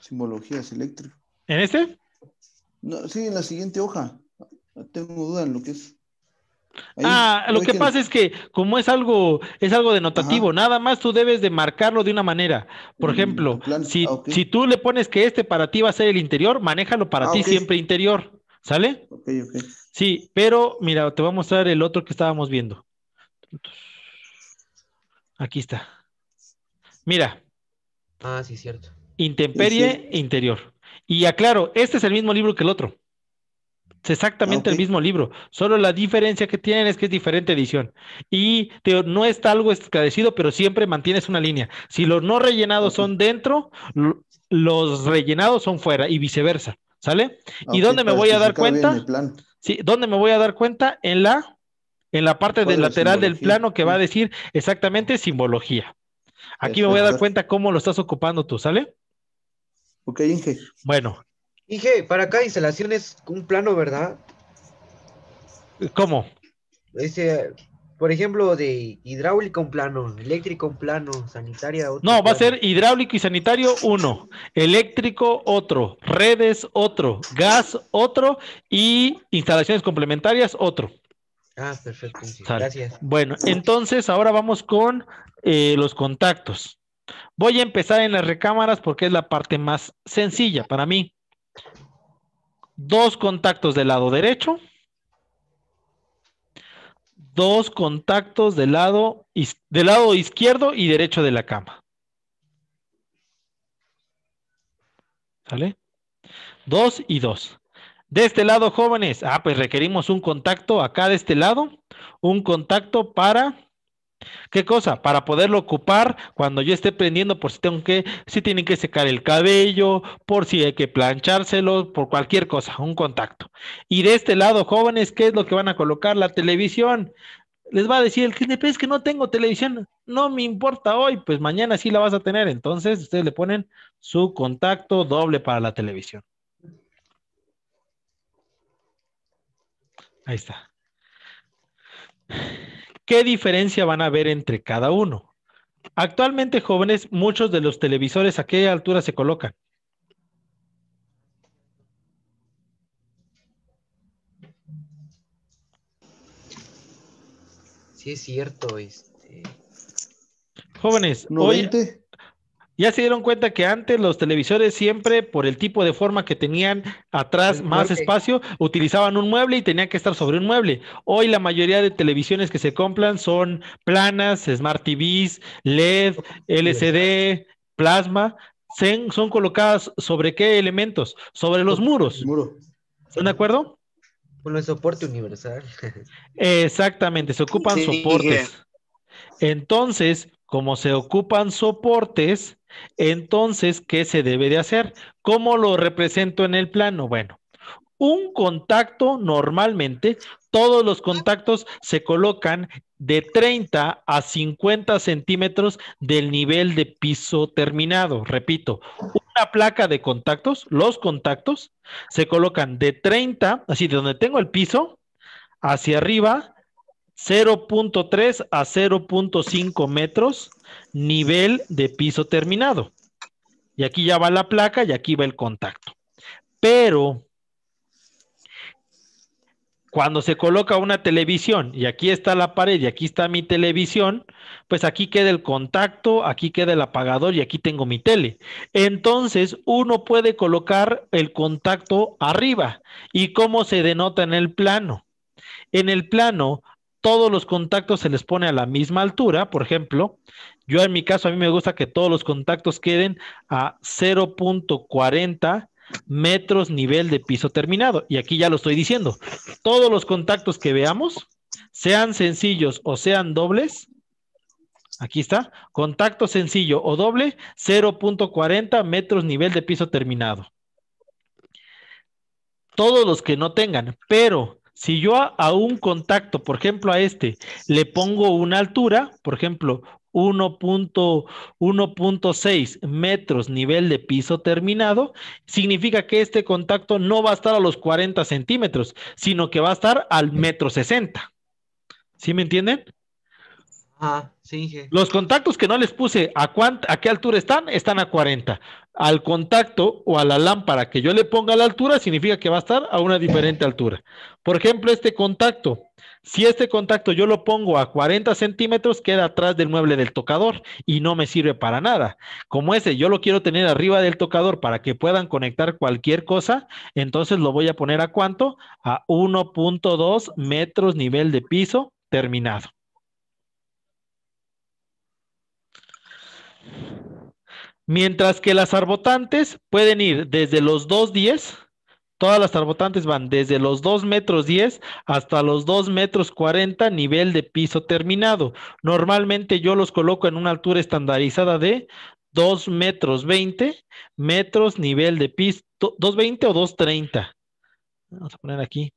Simbologías eléctricas. ¿En este? No, sí, en la siguiente hoja. Tengo duda en lo que es ah, lo que pasa es que como es algo, es algo denotativo, nada más tú debes de marcarlo de una manera. Por mm, ejemplo, ah, si, tú le pones que este para ti va a ser el interior, manéjalo para ah, ti siempre interior, ¿sale? Sí, pero mira, te voy a mostrar el otro que estábamos viendo. Aquí está. Mira. Ah, sí, cierto. Intemperie interior. Y aclaro, este es el mismo libro que el otro. Es exactamente el mismo libro, solo la diferencia que tienen es que es diferente edición. Y no está algo esclarecido, pero siempre mantienes una línea. Si los no rellenados son dentro, los rellenados son fuera y viceversa, ¿sale? ¿Y dónde me voy a dar cuenta? Sí, ¿dónde me voy a dar cuenta? En la en la parte del lateral del plano que va a decir exactamente simbología. Aquí me voy a dar cuenta cómo lo estás ocupando tú, ¿sale? Ok, Inge. Bueno, Dije, para acá instalación es un plano, ¿verdad? ¿Cómo? por ejemplo, de hidráulico, un plano, eléctrico un plano, sanitaria otro. No, va a ser hidráulico y sanitario uno, eléctrico otro, redes otro, gas otro y instalaciones complementarias otro. Ah, perfecto. gracias. Bueno, entonces ahora vamos con eh, los contactos. Voy a empezar en las recámaras porque es la parte más sencilla para mí dos contactos del lado derecho, dos contactos del lado, del lado izquierdo y derecho de la cama. ¿Sale? Dos y dos. De este lado, jóvenes, ah, pues requerimos un contacto acá de este lado, un contacto para ¿Qué cosa? Para poderlo ocupar cuando yo esté prendiendo por si tengo que, si tienen que secar el cabello, por si hay que planchárselo, por cualquier cosa, un contacto. Y de este lado, jóvenes, ¿qué es lo que van a colocar? La televisión. Les va a decir el cliente, es que no tengo televisión, no me importa hoy, pues mañana sí la vas a tener. Entonces, ustedes le ponen su contacto doble para la televisión. Ahí está. ¿Qué diferencia van a ver entre cada uno? Actualmente, jóvenes, muchos de los televisores, ¿a qué altura se colocan? Sí, es cierto. Este... Jóvenes, ya se dieron cuenta que antes los televisores siempre, por el tipo de forma que tenían atrás más espacio, utilizaban un mueble y tenían que estar sobre un mueble. Hoy la mayoría de televisiones que se compran son planas, Smart TVs, LED, LCD, plasma. Son colocadas sobre qué elementos? Sobre los muros. ¿Están de acuerdo? Con el soporte universal. Exactamente, se ocupan soportes. Eh, entonces, como se ocupan soportes, entonces, ¿qué se debe de hacer? ¿Cómo lo represento en el plano? Bueno, un contacto normalmente, todos los contactos se colocan de 30 a 50 centímetros del nivel de piso terminado. Repito, una placa de contactos, los contactos, se colocan de 30, así de donde tengo el piso, hacia arriba, 0.3 a 0.5 metros, nivel de piso terminado. Y aquí ya va la placa y aquí va el contacto. Pero cuando se coloca una televisión y aquí está la pared y aquí está mi televisión, pues aquí queda el contacto, aquí queda el apagador y aquí tengo mi tele. Entonces uno puede colocar el contacto arriba. ¿Y cómo se denota en el plano? En el plano todos los contactos se les pone a la misma altura, por ejemplo, yo en mi caso a mí me gusta que todos los contactos queden a 0.40 metros nivel de piso terminado. Y aquí ya lo estoy diciendo, todos los contactos que veamos, sean sencillos o sean dobles, aquí está, contacto sencillo o doble, 0.40 metros nivel de piso terminado. Todos los que no tengan, pero si yo a, un contacto, por ejemplo a este, le pongo una altura, por ejemplo, 1.6 metros nivel de piso terminado, significa que este contacto no va a estar a los 40 centímetros, sino que va a estar al metro 60. ¿Sí me entienden? Los contactos que no les puse a, a qué altura están, están a 40. Al contacto o a la lámpara que yo le ponga a la altura, significa que va a estar a una diferente altura. Por ejemplo, este contacto. Si este contacto yo lo pongo a 40 centímetros, queda atrás del mueble del tocador y no me sirve para nada. Como ese yo lo quiero tener arriba del tocador para que puedan conectar cualquier cosa, entonces lo voy a poner a cuánto? A 1.2 metros nivel de piso terminado. Mientras que las arbotantes pueden ir desde los 2.10, todas las arbotantes van desde los 2.10 metros 10 hasta los 2 metros 40 nivel de piso terminado. Normalmente yo los coloco en una altura estandarizada de 2 metros 20 metros nivel de piso, 2.20 o 2.30. Vamos a poner aquí.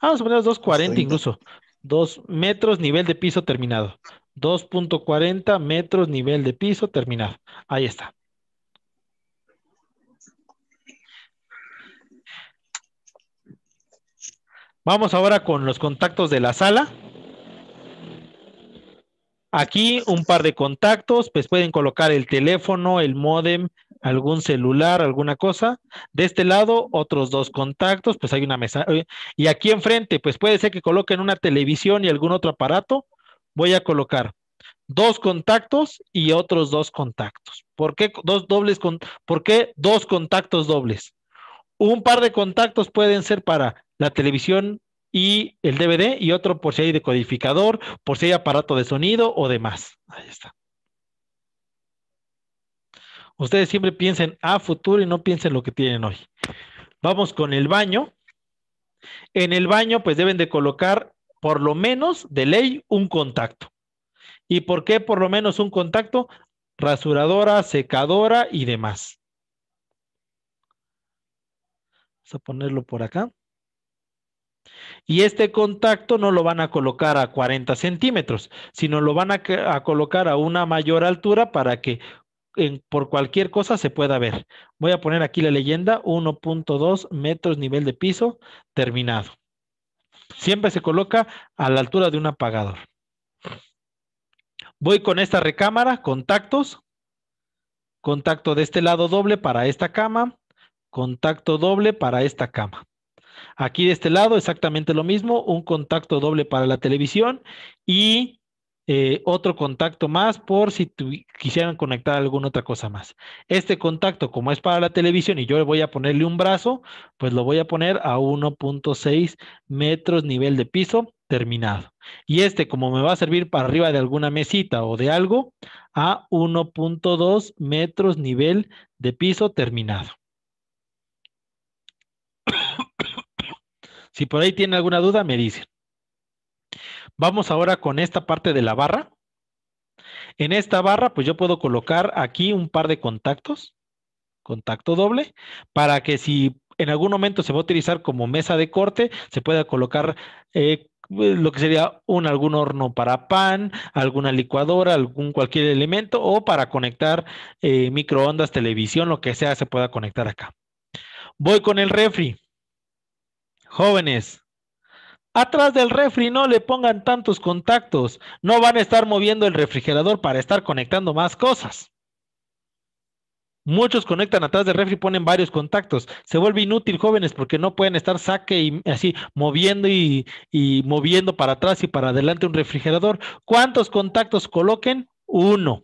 Ah, vamos a poner 2.40 incluso. 2 metros nivel de piso terminado. 2.40 metros nivel de piso terminado. Ahí está. Vamos ahora con los contactos de la sala. Aquí un par de contactos, pues pueden colocar el teléfono, el modem, algún celular, alguna cosa. De este lado, otros dos contactos, pues hay una mesa. Eh, y aquí enfrente, pues puede ser que coloquen una televisión y algún otro aparato voy a colocar dos contactos y otros dos contactos. ¿Por qué dos dobles ¿Por qué dos contactos dobles? Un par de contactos pueden ser para la televisión y el DVD y otro por si hay decodificador, por si hay aparato de sonido o demás. Ahí está. Ustedes siempre piensen a futuro y no piensen lo que tienen hoy. Vamos con el baño. En el baño, pues deben de colocar por lo menos de ley un contacto. ¿Y por qué por lo menos un contacto? Rasuradora, secadora y demás. Vamos a ponerlo por acá. Y este contacto no lo van a colocar a 40 centímetros, sino lo van a, colocar a una mayor altura para que por cualquier cosa se pueda ver. Voy a poner aquí la leyenda 1.2 metros nivel de piso terminado. Siempre se coloca a la altura de un apagador. Voy con esta recámara, contactos, contacto de este lado doble para esta cama, contacto doble para esta cama. Aquí de este lado exactamente lo mismo, un contacto doble para la televisión y eh, otro contacto más por si quisieran conectar alguna otra cosa más. Este contacto, como es para la televisión y yo le voy a ponerle un brazo, pues lo voy a poner a 1.6 metros nivel de piso terminado. Y este, como me va a servir para arriba de alguna mesita o de algo, a 1.2 metros nivel de piso terminado. Si por ahí tiene alguna duda, me dicen. Vamos ahora con esta parte de la barra. En esta barra, pues yo puedo colocar aquí un par de contactos, contacto doble, para que si en algún momento se va a utilizar como mesa de corte, se pueda colocar eh, lo que sería un algún horno para pan, alguna licuadora, algún cualquier elemento o para conectar eh, microondas, televisión, lo que sea, se pueda conectar acá. Voy con el refri. Jóvenes, Atrás del refri no le pongan tantos contactos. No van a estar moviendo el refrigerador para estar conectando más cosas. Muchos conectan atrás del refri y ponen varios contactos. Se vuelve inútil, jóvenes, porque no pueden estar saque y así moviendo y, moviendo para atrás y para adelante un refrigerador. ¿Cuántos contactos coloquen? Uno.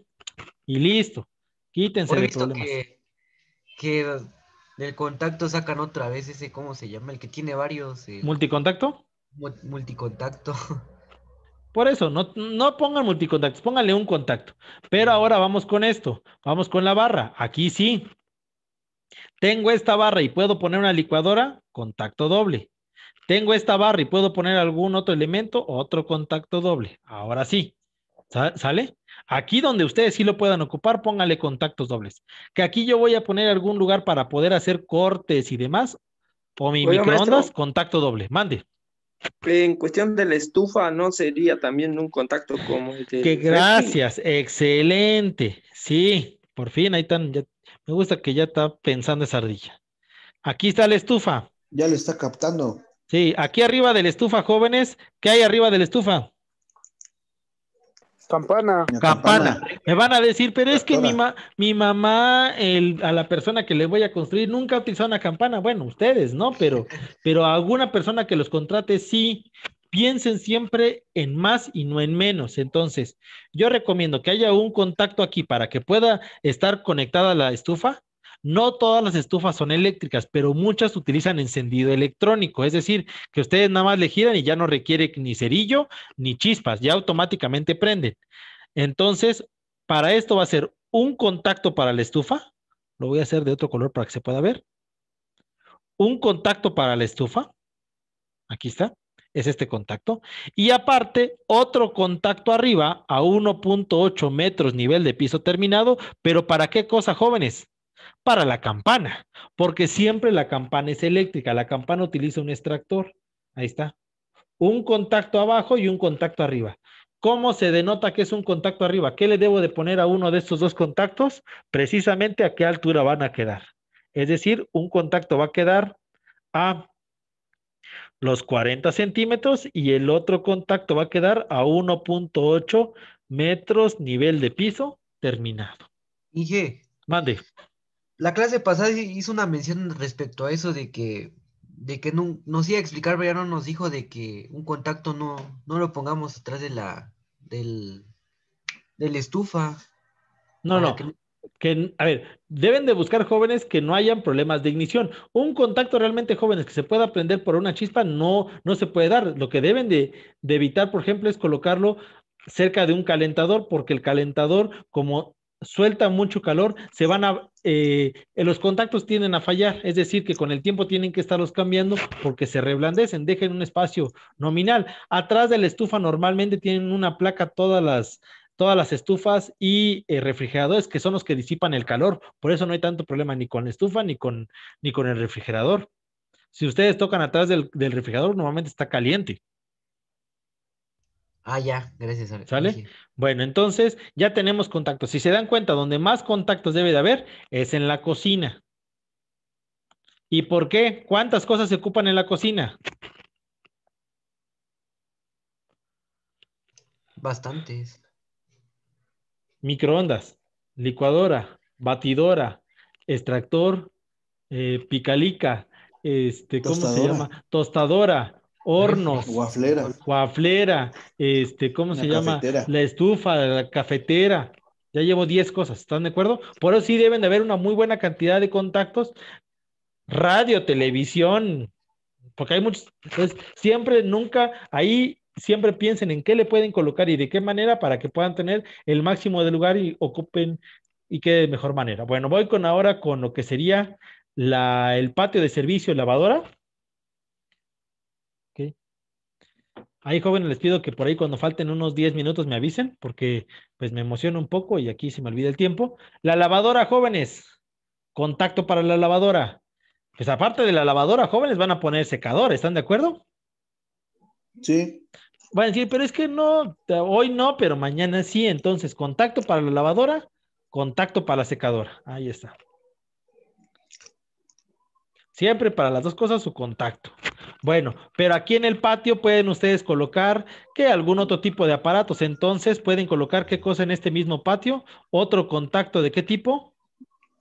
Y listo. Quítense de Que, del contacto sacan otra vez ese, ¿cómo se llama? El que tiene varios. ¿Multicontacto? Multicontacto. Por eso, no, pongan multicontactos, pónganle un contacto. Pero ahora vamos con esto, vamos con la barra. Aquí sí. Tengo esta barra y puedo poner una licuadora, contacto doble. Tengo esta barra y puedo poner algún otro elemento, otro contacto doble. Ahora sí, ¿sale? Aquí donde ustedes sí lo puedan ocupar, pónganle contactos dobles. Que aquí yo voy a poner algún lugar para poder hacer cortes y demás. O mi microondas, contacto doble. Mande. En cuestión de la estufa, ¿no sería también un contacto como el Que gracias, excelente. Sí, por fin, ahí están. me gusta que ya está pensando esa ardilla. Aquí está la estufa. Ya lo está captando. Sí, aquí arriba de la estufa, jóvenes. ¿Qué hay arriba de la estufa? Campana. Campana. Me van a decir, pero es que mi, mi mamá, el, a la persona que le voy a construir, nunca utilizó una campana. Bueno, ustedes, ¿no? Pero, pero alguna persona que los contrate, sí. Piensen siempre en más y no en menos. Entonces, yo recomiendo que haya un contacto aquí para que pueda estar conectada la estufa no todas las estufas son eléctricas, pero muchas utilizan encendido electrónico, es decir, que ustedes nada más le giran y ya no requiere ni cerillo ni chispas, ya automáticamente prenden. Entonces, para esto va a ser un contacto para la estufa, lo voy a hacer de otro color para que se pueda ver, un contacto para la estufa, aquí está, es este contacto. Y aparte, otro contacto arriba a 1.8 metros nivel de piso terminado, pero ¿para qué cosa, jóvenes? para la campana, porque siempre la campana es eléctrica, la campana utiliza un extractor, ahí está, un contacto abajo y un contacto arriba. ¿Cómo se denota que es un contacto arriba? ¿Qué le debo de poner a uno de estos dos contactos? Precisamente a qué altura van a quedar. Es decir, un contacto va a quedar a los 40 centímetros y el otro contacto va a quedar a 1.8 metros nivel de piso terminado. ¿y Mande la clase pasada hizo una mención respecto a eso de que, de que no, nos iba a explicar, pero ya no nos dijo de que un contacto no, no lo pongamos atrás de la, del, del estufa. No, no. a ver, deben de buscar jóvenes que no hayan problemas de ignición. Un contacto realmente jóvenes que se pueda prender por una chispa no, no se puede dar. Lo que deben de, de evitar, por ejemplo, es colocarlo cerca de un calentador, porque el calentador, como suelta mucho calor, se van a, eh, eh, los contactos tienden a fallar, es decir, que con el tiempo tienen que estarlos cambiando porque se reblandecen, dejen un espacio nominal. Atrás de la estufa normalmente tienen una placa todas las, todas las estufas y eh, refrigeradores que son los que disipan el calor, por eso no hay tanto problema ni con la estufa ni con, ni con el refrigerador. Si ustedes tocan atrás del, del refrigerador, normalmente está caliente. Ah, ya, gracias. ¿Sale? Bueno, entonces ya tenemos contactos. Si se dan cuenta, donde más contactos debe de haber es en la cocina. ¿Y por qué? ¿Cuántas cosas se ocupan en la cocina? Bastantes. Microondas, licuadora, batidora, extractor, eh, picalica, este, ¿cómo se llama? Tostadora, Hornos. Guaflera. Guaflera. Este, ¿cómo se llama? La estufa, la cafetera. Ya llevo 10 cosas, ¿están de acuerdo? Por eso sí deben de haber una muy buena cantidad de contactos. Radio, televisión, porque hay muchos. Entonces, siempre, nunca, ahí siempre piensen en qué le pueden colocar y de qué manera para que puedan tener el máximo de lugar y ocupen y quede de mejor manera. Bueno, voy con ahora con lo que sería la, el patio de servicio, lavadora. Ahí, jóvenes, les pido que por ahí cuando falten unos 10 minutos me avisen, porque pues me emociono un poco y aquí se me olvida el tiempo. La lavadora, jóvenes. Contacto para la lavadora. Pues aparte de la lavadora, jóvenes, van a poner secador, ¿están de acuerdo? Sí. Van a pero es que no, hoy no, pero mañana sí. Entonces, contacto para la lavadora, contacto para la secadora. Ahí está. Siempre para las dos cosas su contacto. Bueno, pero aquí en el patio pueden ustedes colocar que algún otro tipo de aparatos. Entonces, pueden colocar qué cosa en este mismo patio. Otro contacto de qué tipo?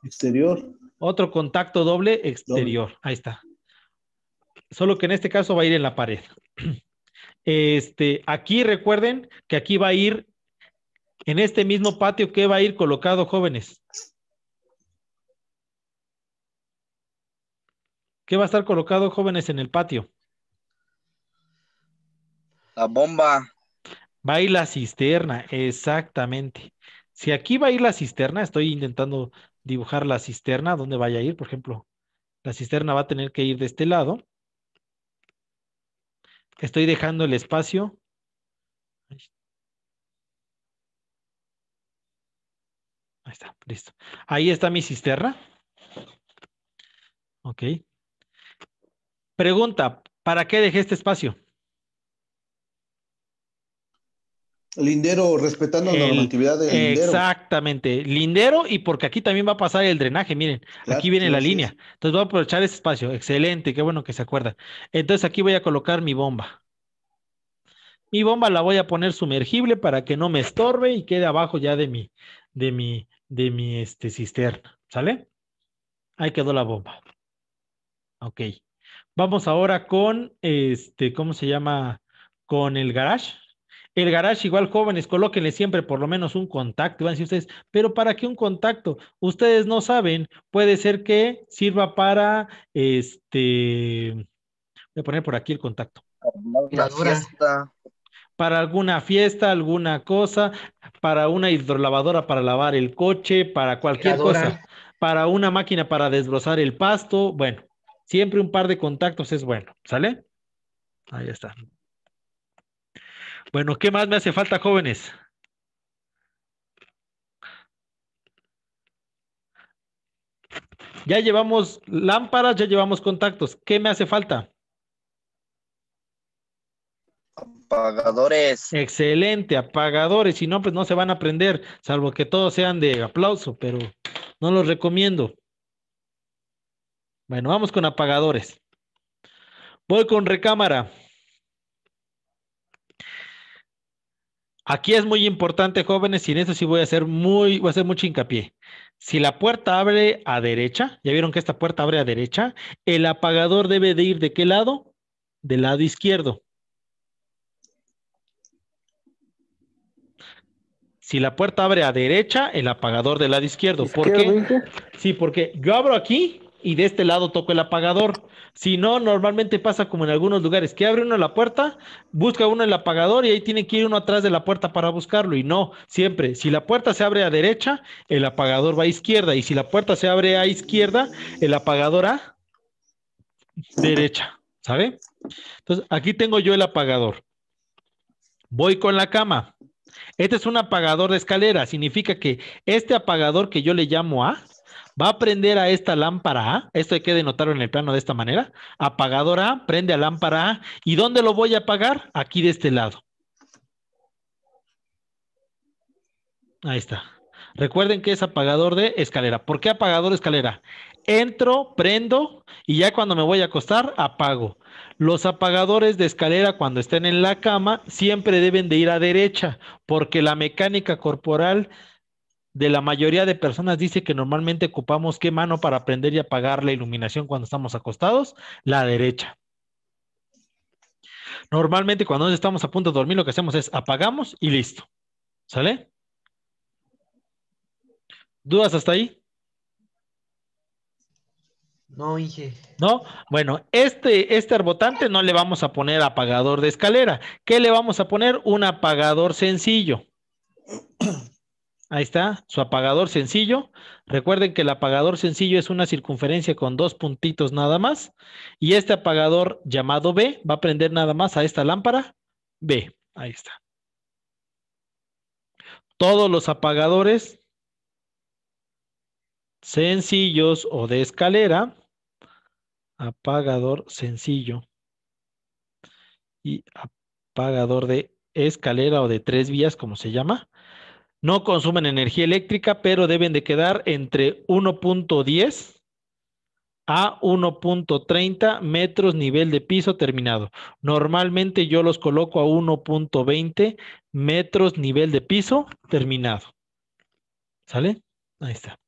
Exterior. Otro contacto doble exterior. Ahí está. Solo que en este caso va a ir en la pared. Este, aquí recuerden que aquí va a ir, en este mismo patio, ¿qué va a ir colocado, jóvenes? ¿Qué va a estar colocado, jóvenes, en el patio? La bomba. Va a ir la cisterna, exactamente. Si aquí va a ir la cisterna, estoy intentando dibujar la cisterna, dónde vaya a ir, por ejemplo, la cisterna va a tener que ir de este lado. Estoy dejando el espacio. Ahí está, listo. Ahí está mi cisterna. Ok. Pregunta, ¿para qué dejé este espacio? Lindero, respetando la normatividad de lindero. Exactamente, lindero y porque aquí también va a pasar el drenaje, miren, aquí viene la línea. Entonces voy a aprovechar ese espacio, excelente, qué bueno que se acuerda. Entonces aquí voy a colocar mi bomba. Mi bomba la voy a poner sumergible para que no me estorbe y quede abajo ya de mi, de mi, de mi este, cisterna, ¿sale? Ahí quedó la bomba. Ok. Vamos ahora con este, ¿cómo se llama? Con el garage. El garage, igual jóvenes, colóquenle siempre por lo menos un contacto. Van a decir ustedes, pero ¿para qué un contacto? Ustedes no saben, puede ser que sirva para este. Voy a poner por aquí el contacto. Para, alguna fiesta, alguna cosa, para una hidrolavadora para lavar el coche, para cualquier cosa, para una máquina para desbrozar el pasto, bueno. Siempre un par de contactos es bueno, ¿sale? Ahí está. Bueno, ¿qué más me hace falta, jóvenes? Ya llevamos lámparas, ya llevamos contactos. ¿Qué me hace falta? Apagadores. Excelente, apagadores. Si no, pues no se van a aprender, salvo que todos sean de aplauso, pero no los recomiendo. Bueno, vamos con apagadores. Voy con recámara. Aquí es muy importante, jóvenes, y en eso sí voy a hacer muy, voy a hacer mucho hincapié. Si la puerta abre a derecha, ya vieron que esta puerta abre a derecha, el apagador debe de ir de qué lado? Del lado izquierdo. Si la puerta abre a derecha, el apagador del lado izquierdo. ¿Por qué? Sí, porque yo abro aquí y de este lado toco el apagador. Si no, normalmente pasa como en algunos lugares, que abre uno la puerta, busca uno el apagador y ahí tiene que ir uno atrás de la puerta para buscarlo. Y no, siempre, si la puerta se abre a derecha, el apagador va a izquierda. Y si la puerta se abre a izquierda, el apagador a derecha, ¿sabe? Entonces, aquí tengo yo el apagador. Voy con la cama. Este es un apagador de escalera. Significa que este apagador que yo le llamo A, va a prender a esta lámpara A, esto hay que denotarlo en el plano de esta manera, apagador A, prende a lámpara A, ¿y dónde lo voy a apagar? Aquí de este lado. Ahí está. Recuerden que es apagador de escalera. ¿Por qué apagador de escalera? Entro, prendo y ya cuando me voy a acostar, apago. Los apagadores de escalera cuando estén en la cama siempre deben de ir a derecha porque la mecánica corporal de la mayoría de personas dice que normalmente ocupamos qué mano para prender y apagar la iluminación cuando estamos acostados, la derecha. Normalmente cuando estamos a punto de dormir lo que hacemos es apagamos y listo. ¿Sale? ¿Dudas hasta ahí? No, Inge. ¿No? Bueno, este, este arbotante no le vamos a poner apagador de escalera. ¿Qué le vamos a poner? Un apagador sencillo. Ahí está, su apagador sencillo. Recuerden que el apagador sencillo es una circunferencia con dos puntitos nada más. Y este apagador llamado B va a prender nada más a esta lámpara B. Ahí está. Todos los apagadores sencillos o de escalera. Apagador sencillo. Y apagador de escalera o de tres vías, como se llama no consumen energía eléctrica, pero deben de quedar entre 1.10 a 1.30 metros nivel de piso terminado. Normalmente yo los coloco a 1.20 metros nivel de piso terminado. ¿Sale? Ahí está.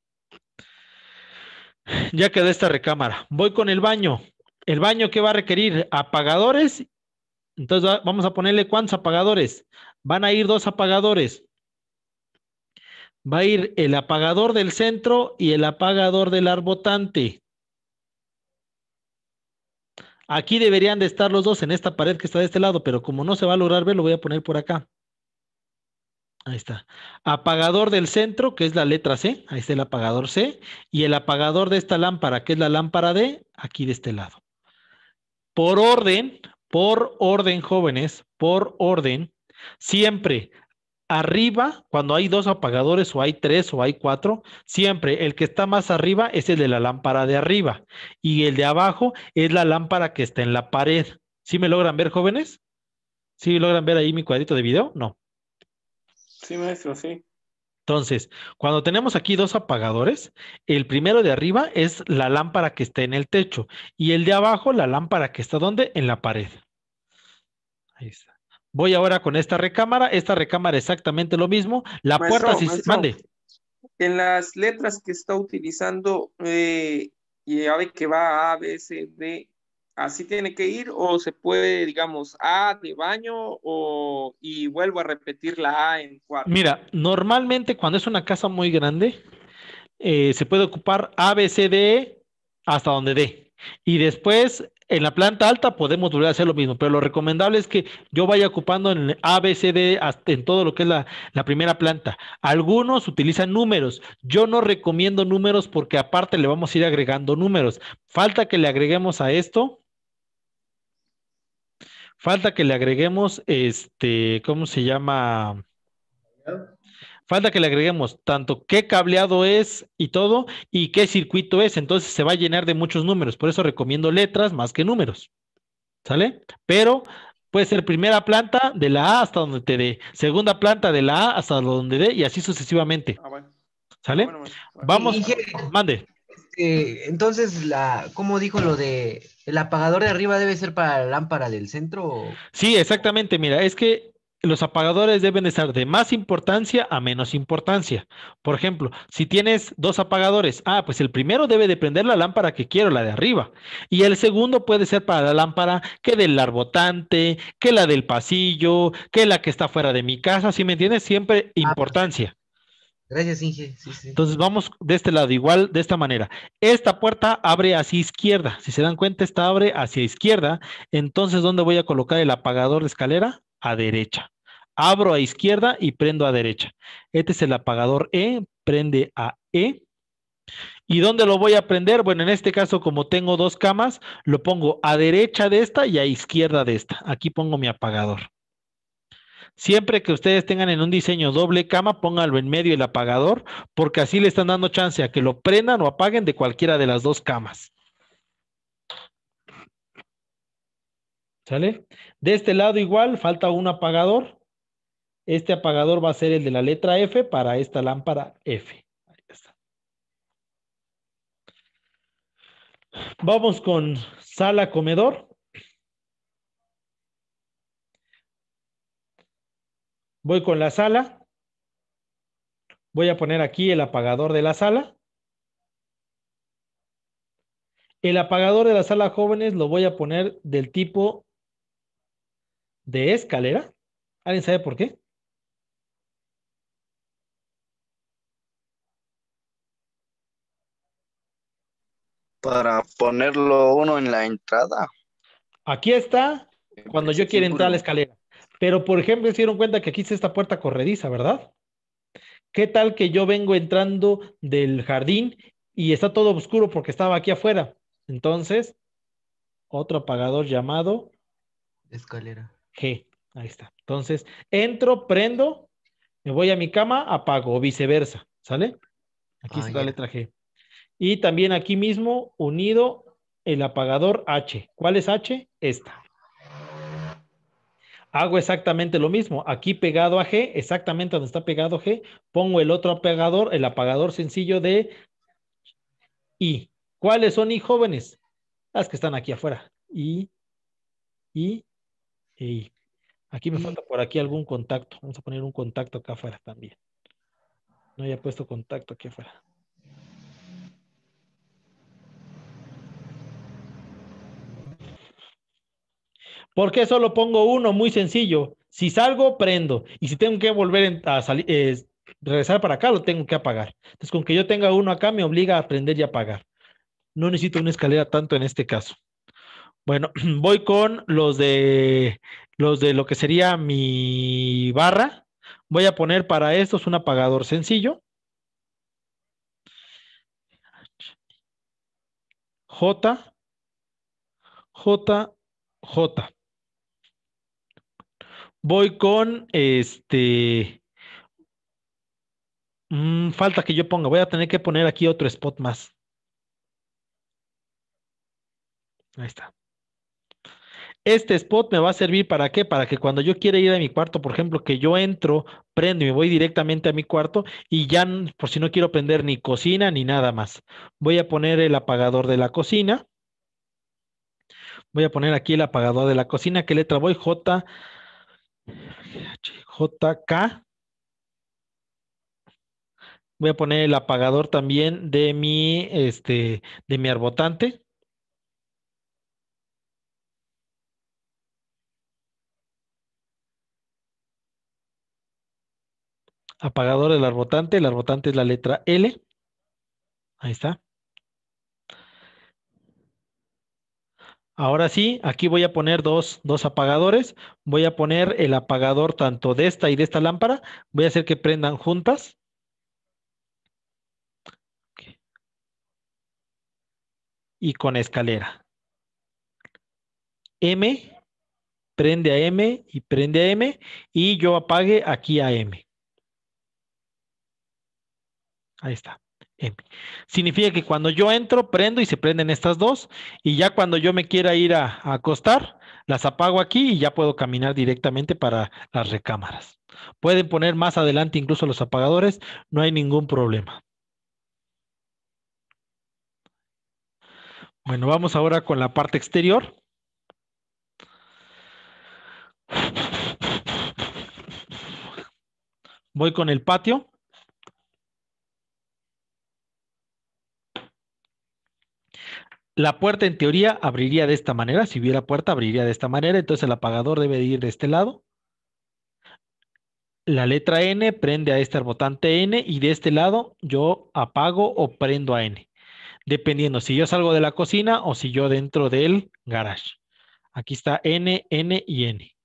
Ya quedó esta recámara. Voy con el baño. ¿El baño qué va a requerir? Apagadores. Entonces vamos a ponerle cuántos apagadores. Van a ir dos apagadores va a ir el apagador del centro y el apagador del arbotante. Aquí deberían de estar los dos en esta pared que está de este lado, pero como no se va a lograr ver, lo voy a poner por acá. Ahí está. Apagador del centro, que es la letra C. Ahí está el apagador C. Y el apagador de esta lámpara, que es la lámpara D, aquí de este lado. Por orden, por orden, jóvenes, por orden, siempre Arriba, cuando hay dos apagadores o hay tres o hay cuatro, siempre el que está más arriba es el de la lámpara de arriba y el de abajo es la lámpara que está en la pared. ¿Sí me logran ver, jóvenes? ¿Sí logran ver ahí mi cuadrito de video? No. Sí, maestro, sí. Entonces, cuando tenemos aquí dos apagadores, el primero de arriba es la lámpara que está en el techo y el de abajo la lámpara que está donde? En la pared. Ahí está. Voy ahora con esta recámara, esta recámara exactamente lo mismo. La puerta, si mande. En las letras que está utilizando, eh, y ya que va A, B, C, D, ¿así tiene que ir o se puede, digamos, A de baño o, y vuelvo a repetir la A en cuarto? Mira, normalmente cuando es una casa muy grande, eh, se puede ocupar A, B, C, D, e, hasta donde D. Y después en la planta alta podemos volver a hacer lo mismo, pero lo recomendable es que yo vaya ocupando en ABCD, en todo lo que es la, primera planta. Algunos utilizan números. Yo no recomiendo números porque aparte le vamos a ir agregando números. Falta que le agreguemos a esto. Falta que le agreguemos este, ¿cómo se llama? Falta que le agreguemos tanto qué cableado es y todo y qué circuito es. Entonces se va a llenar de muchos números. Por eso recomiendo letras más que números. ¿Sale? Pero puede ser primera planta de la A hasta donde te dé, segunda planta de la A hasta donde dé y así sucesivamente. Ah, ¿Sale? Ah, ah, Vamos, mande. Este, entonces, la, ¿cómo dijo lo de el apagador de arriba debe ser para la lámpara del centro? Sí, exactamente. Mira, es que los apagadores deben estar de más importancia a menos importancia. Por ejemplo, si tienes dos apagadores, ah, pues el primero debe de prender la lámpara que quiero, la de arriba, y el segundo puede ser para la lámpara que del arbotante, que la del pasillo, que la que está fuera de mi casa, si me entiendes? Siempre ah, pues importancia. Gracias, Inge. Entonces vamos de este lado, igual de esta manera. Esta puerta abre hacia izquierda. Si se dan cuenta, esta abre hacia izquierda. Entonces, ¿dónde voy a colocar el apagador de escalera? a derecha. Abro a izquierda y prendo a derecha. Este es el apagador E, prende a E. ¿Y dónde lo voy a prender? Bueno, en este caso, como tengo dos camas, lo pongo a derecha de esta y a izquierda de esta. Aquí pongo mi apagador. Siempre que ustedes tengan en un diseño doble cama, pónganlo en medio el apagador, porque así le están dando chance a que lo prendan o apaguen de cualquiera de las dos camas. De este lado igual falta un apagador. Este apagador va a ser el de la letra F para esta lámpara F. Vamos con sala comedor. Voy con la sala. Voy a poner aquí el apagador de la sala. El apagador de la sala jóvenes lo voy a poner del tipo de escalera. ¿Alguien sabe por qué? Para ponerlo uno en la entrada. Aquí está cuando yo quiero entrar a la escalera. Pero, por ejemplo, se dieron cuenta que aquí está esta puerta corrediza, ¿verdad? ¿Qué tal que yo vengo entrando del jardín y está todo oscuro porque estaba aquí afuera? Entonces, otro apagador llamado... Escalera. G. Ahí está. Entonces, entro, prendo, me voy a mi cama, apago, o viceversa. ¿Sale? Aquí ah, está la letra G. Y también aquí mismo, unido el apagador H. ¿Cuál es H? Esta. Hago exactamente lo mismo. Aquí pegado a G, exactamente donde está pegado G, pongo el otro apagador, el apagador sencillo de I. ¿Cuáles son I jóvenes? Las que están aquí afuera. I, I, y aquí me falta por aquí algún contacto. Vamos a poner un contacto acá afuera también. No haya puesto contacto aquí afuera. ¿Por qué solo pongo uno? Muy sencillo. Si salgo, prendo. Y si tengo que volver a salir, eh, regresar para acá, lo tengo que apagar. Entonces, con que yo tenga uno acá, me obliga a prender y apagar. No necesito una escalera tanto en este caso. Bueno, voy con los de los de lo que sería mi barra. Voy a poner para estos un apagador sencillo. J, J, J. Voy con este. Mm, falta que yo ponga. Voy a tener que poner aquí otro spot más. Ahí está. Este spot me va a servir para qué? Para que cuando yo quiera ir a mi cuarto, por ejemplo, que yo entro, prendo y me voy directamente a mi cuarto y ya, por si no quiero prender ni cocina ni nada más. Voy a poner el apagador de la cocina. Voy a poner aquí el apagador de la cocina. ¿Qué letra voy? J. K Voy a poner el apagador también de mi, este, de mi arbotante. apagador la arbotante. El arbotante es la letra L. Ahí está. Ahora sí, aquí voy a poner dos, dos, apagadores. Voy a poner el apagador tanto de esta y de esta lámpara. Voy a hacer que prendan juntas. Y con escalera. M, prende a M y prende a M. Y yo apague aquí a M. Ahí está. Em, significa que cuando yo entro, prendo y se prenden estas dos. Y ya cuando yo me quiera ir a acostar, las apago aquí y ya puedo caminar directamente para las recámaras. Pueden poner más adelante incluso los apagadores, no hay ningún problema. Bueno, vamos ahora con la parte exterior. Voy con el patio. La puerta en teoría abriría de esta manera, si hubiera puerta abriría de esta manera, entonces el apagador debe ir de este lado. La letra N prende a este botante N y de este lado yo apago o prendo a N, dependiendo si yo salgo de la cocina o si yo dentro del garage. Aquí está N, N y N.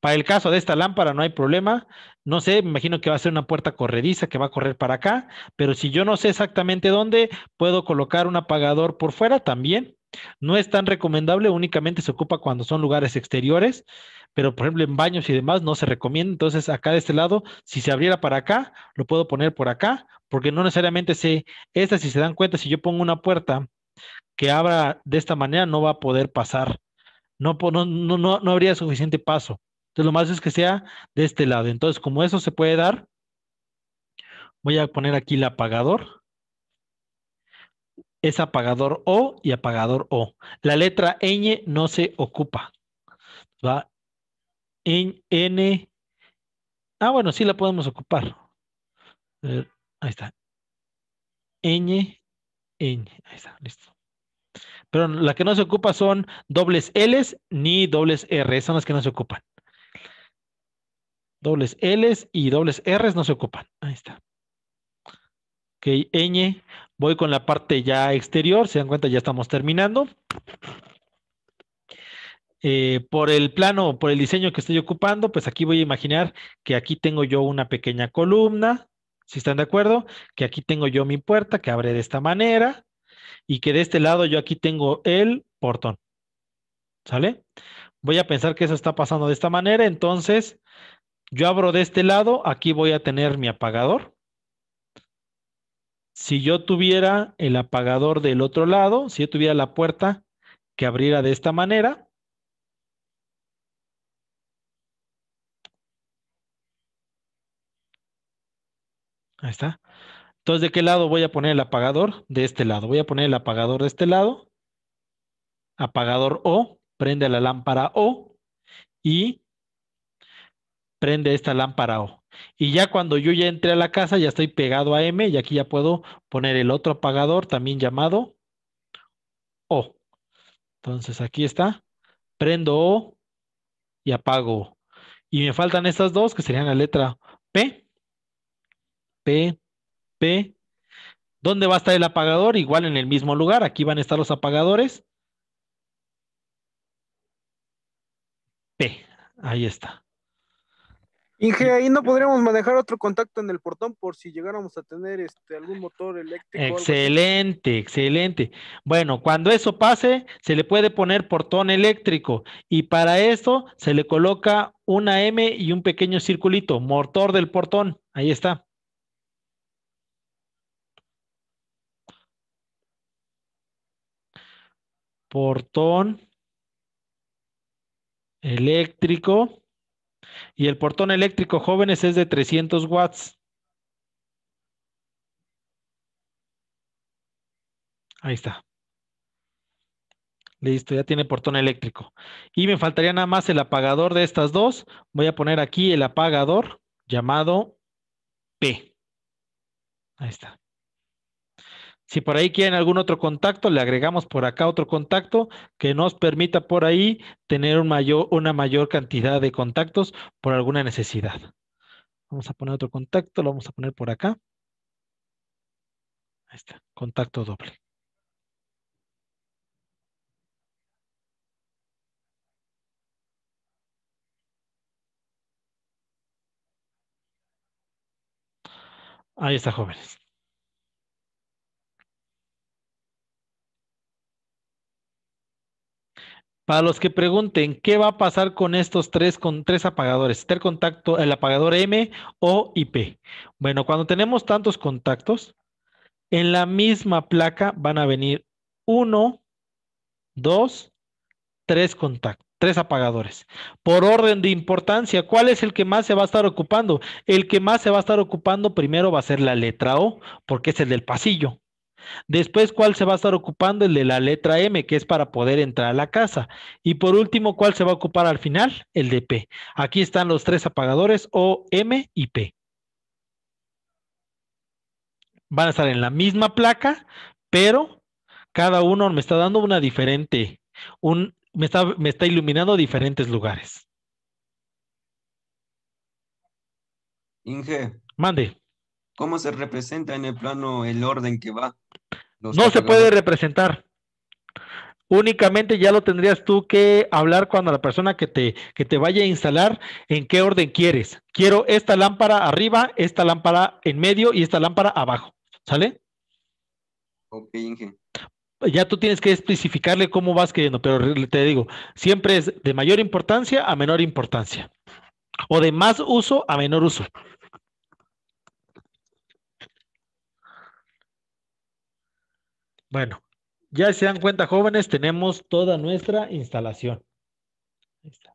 Para el caso de esta lámpara no hay problema, no sé, me imagino que va a ser una puerta corrediza que va a correr para acá, pero si yo no sé exactamente dónde, puedo colocar un apagador por fuera también. No es tan recomendable, únicamente se ocupa cuando son lugares exteriores, pero por ejemplo en baños y demás no se recomienda. Entonces acá de este lado, si se abriera para acá, lo puedo poner por acá, porque no necesariamente sé, esta si se dan cuenta, si yo pongo una puerta que abra de esta manera, no va a poder pasar. No, no, no habría suficiente paso. Entonces, lo más es que sea de este lado. Entonces, como eso se puede dar, voy a poner aquí el apagador. Es apagador O y apagador O. La letra ñ no se ocupa. ¿va? En N. Ah, bueno, sí la podemos ocupar. ahí está. ñ, ñ. Ahí está, listo. Pero la que no se ocupa son dobles Ls ni dobles R. Son las que no se ocupan. Dobles Ls y dobles Rs no se ocupan. Ahí está. Ok, ñ. Voy con la parte ya exterior. Se dan cuenta, ya estamos terminando. Eh, por el plano, por el diseño que estoy ocupando, pues aquí voy a imaginar que aquí tengo yo una pequeña columna, si están de acuerdo, que aquí tengo yo mi puerta que abre de esta manera y que de este lado yo aquí tengo el portón. ¿Sale? Voy a pensar que eso está pasando de esta manera, entonces yo abro de este lado, aquí voy a tener mi apagador. Si yo tuviera el apagador del otro lado, si yo tuviera la puerta que abriera de esta manera, Ahí está. Entonces, ¿de qué lado voy a poner el apagador? De este lado. Voy a poner el apagador de este lado. Apagador O. Prende la lámpara O. Y prende esta lámpara O. Y ya cuando yo ya entré a la casa, ya estoy pegado a M y aquí ya puedo poner el otro apagador, también llamado O. Entonces aquí está, prendo O y apago O. Y me faltan estas dos, que serían la letra P, P, P. ¿Dónde va a estar el apagador? Igual en el mismo lugar, aquí van a estar los apagadores. P, ahí está. Inge, ahí no podríamos manejar otro contacto en el portón por si llegáramos a tener este, algún motor eléctrico. Excelente, excelente. Bueno, cuando eso pase, se le puede poner portón eléctrico y para eso se le coloca una M y un pequeño circulito, motor del portón. Ahí está. Portón eléctrico y el portón eléctrico jóvenes es de 300 watts. Ahí está. Listo, ya tiene portón eléctrico. Y me faltaría nada más el apagador de estas dos. Voy a poner aquí el apagador llamado P. Ahí está. Si por ahí quieren algún otro contacto, le agregamos por acá otro contacto que nos permita por ahí tener una mayor cantidad de contactos por alguna necesidad. Vamos a poner otro contacto, lo vamos a poner por acá. Ahí está, contacto doble. Ahí está, jóvenes. Para los que pregunten, ¿qué va a pasar con estos tres, con tres apagadores? contacto, el apagador M o IP. Bueno, cuando tenemos tantos contactos, en la misma placa van a venir uno, dos, tres contactos, tres apagadores. Por orden de importancia, ¿cuál es el que más se va a estar ocupando? El que más se va a estar ocupando primero va a ser la letra O, porque es el del pasillo. Después, ¿cuál se va a estar ocupando? El de la letra M, que es para poder entrar a la casa. Y por último, ¿cuál se va a ocupar al final? El de P. Aquí están los tres apagadores O, M y P. Van a estar en la misma placa, pero cada uno me está dando una diferente, un, me, está, me está iluminando diferentes lugares. Inge. Mande. ¿Cómo se representa en el plano el orden que va? no se puede representar. Únicamente ya lo tendrías tú que hablar cuando la persona que te, que te vaya a instalar en qué orden quieres. Quiero esta lámpara arriba, esta lámpara en medio y esta lámpara abajo. ¿Sale? Ok, Inge. Ya tú tienes que especificarle cómo vas queriendo, pero te digo, siempre es de mayor importancia a menor importancia o de más uso a menor uso. Bueno, ya se dan cuenta, jóvenes, tenemos toda nuestra instalación. Ahí está.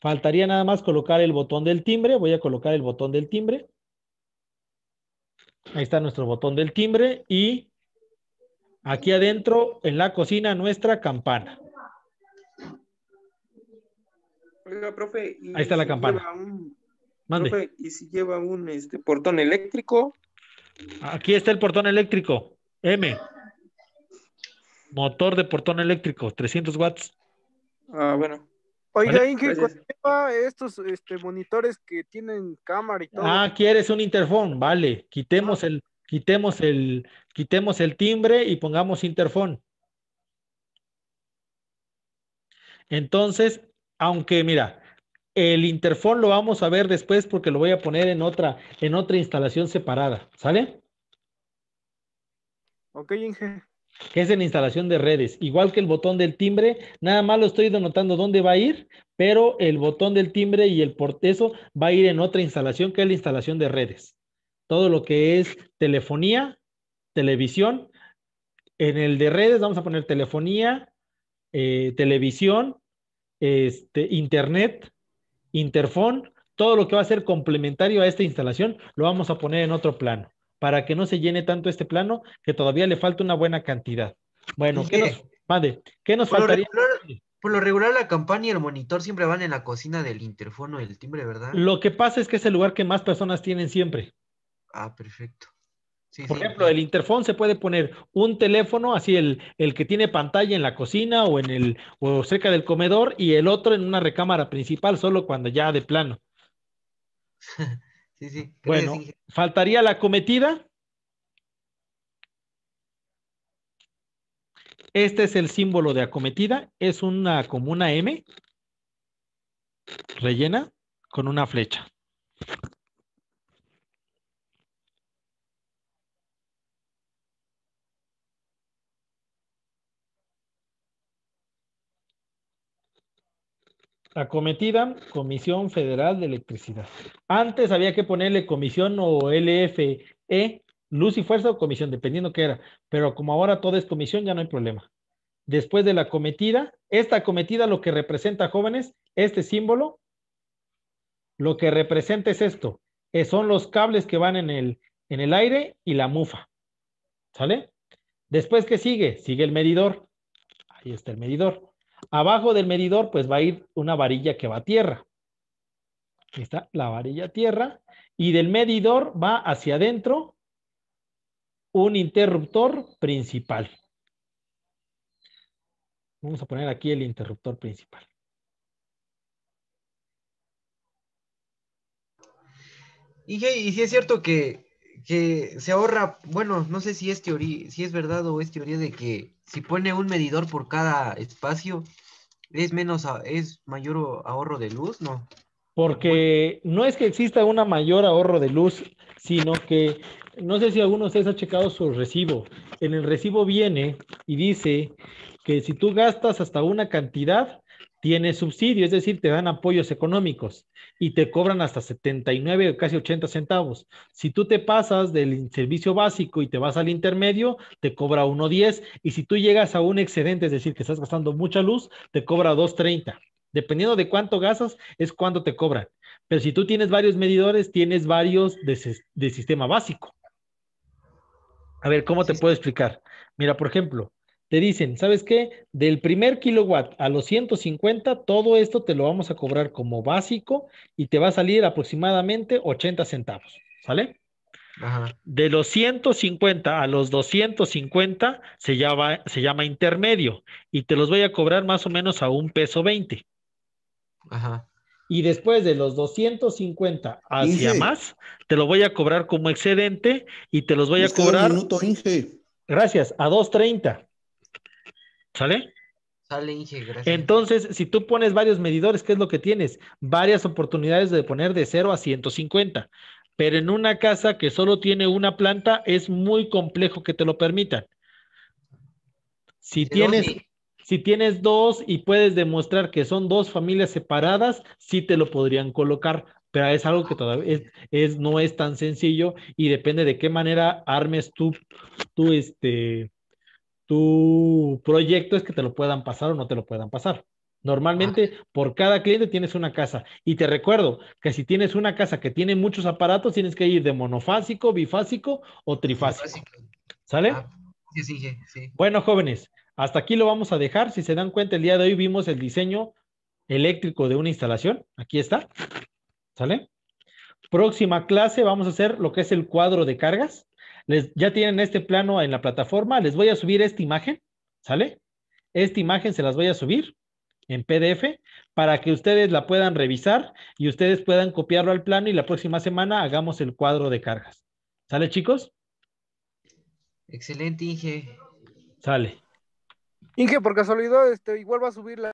Faltaría nada más colocar el botón del timbre. Voy a colocar el botón del timbre. Ahí está nuestro botón del timbre y aquí adentro en la cocina nuestra campana. Ahí está la campana. ¿Y si lleva un este, portón eléctrico? Aquí está el portón eléctrico. M. Motor de portón eléctrico, 300 watts. Ah, bueno. Oiga, estos este, monitores que tienen cámara y todo? Ah, quieres un interfón, vale. Quitemos ah. el, quitemos el, quitemos el timbre y pongamos interfón. Entonces, aunque mira, el interfón lo vamos a ver después porque lo voy a poner en otra, en otra instalación separada, ¿sale? Ok, Inge. Que es en instalación de redes. Igual que el botón del timbre, nada más lo estoy denotando dónde va a ir, pero el botón del timbre y el portezo va a ir en otra instalación que es la instalación de redes. Todo lo que es telefonía, televisión. En el de redes vamos a poner telefonía, eh, televisión, este, internet, interfón, todo lo que va a ser complementario a esta instalación lo vamos a poner en otro plano para que no se llene tanto este plano que todavía le falta una buena cantidad. Bueno, pues ¿qué, nos, madre, ¿qué nos faltaría? por lo regular la campaña y el monitor siempre van en la cocina del interfono, del timbre, ¿verdad? Lo que pasa es que es el lugar que más personas tienen siempre. Ah, perfecto. Por ejemplo, el interfón se puede poner un teléfono, así el, que tiene pantalla en la cocina o en el o cerca del comedor y el otro en una recámara principal, solo cuando ya de plano. Sí, sí. Bueno, faltaría la acometida Este es el símbolo de acometida, es una como una M rellena con una flecha. acometida Comisión Federal de Electricidad. Antes había que ponerle comisión o LFE, luz y fuerza o comisión, dependiendo qué era, pero como ahora todo es comisión, ya no hay problema. Después de la acometida, esta acometida lo que representa, jóvenes, este símbolo, lo que representa es esto, son los cables que van en el, en el aire y la mufa. ¿Sale? Después, ¿qué sigue? Sigue el medidor. Ahí está el medidor. Abajo del medidor, pues va a ir una varilla que va a tierra. está la varilla tierra. Y del medidor va hacia adentro un interruptor principal. Vamos a poner aquí el interruptor principal. Y, y si es cierto que que se ahorra, bueno, no sé si es teoría, si es verdad o es teoría de que si pone un medidor por cada espacio, es menos, es mayor ahorro de luz, ¿no? Porque no es que exista una mayor ahorro de luz, sino que no sé si alguno de ustedes ha checado su recibo. En el recibo viene y dice que si tú gastas hasta una cantidad, tiene subsidio, es decir, te dan apoyos económicos y te cobran hasta 79 o casi 80 centavos. Si tú te pasas del servicio básico y te vas al intermedio, te cobra 1.10 y si tú llegas a un excedente, es decir, que estás gastando mucha luz, te cobra 2.30. Dependiendo de cuánto gastas, es cuánto te cobran. Pero si tú tienes varios medidores, tienes varios de sistema básico. A ver, ¿cómo te puedo explicar? Mira, por ejemplo, te dicen, ¿sabes qué? Del primer kilowatt a los 150, todo esto te lo vamos a cobrar como básico y te va a salir aproximadamente 80 centavos, ¿sale? Ajá. De los 150 a los 250 se llama, se llama intermedio y te los voy a cobrar más o menos a un peso 20. Ajá. Y después de los 250 hacia más, te lo voy a cobrar como excedente y te los voy a este cobrar. Minuto, Inge. Gracias, a 230. ¿Sale? Sale, gracias. Entonces, si tú pones varios medidores, ¿qué es lo que tienes? Varias oportunidades de poner de 0 a 150. Pero en una casa que solo tiene una planta, es muy complejo que te lo permitan. Si tienes, si tienes dos y puedes demostrar que son dos familias separadas, sí te lo podrían colocar, pero es algo que todavía es, no es tan sencillo y depende de qué manera armes tú, tú este, tu proyecto es que te lo puedan pasar o no te lo puedan pasar. Normalmente ah. por cada cliente tienes una casa. Y te recuerdo que si tienes una casa que tiene muchos aparatos, tienes que ir de monofásico, bifásico o trifásico. ¿Sale? Ah, sí, sí, sí. Bueno, jóvenes, hasta aquí lo vamos a dejar. Si se dan cuenta, el día de hoy vimos el diseño eléctrico de una instalación. Aquí está. ¿Sale? Próxima clase vamos a hacer lo que es el cuadro de cargas ya tienen este plano en la plataforma, les voy a subir esta imagen, ¿sale? Esta imagen se las voy a subir en PDF para que ustedes la puedan revisar y ustedes puedan copiarlo al plano y la próxima semana hagamos el cuadro de cargas. ¿Sale, chicos? Excelente, Inge. Sale. Inge, por casualidad, este, igual va a subir la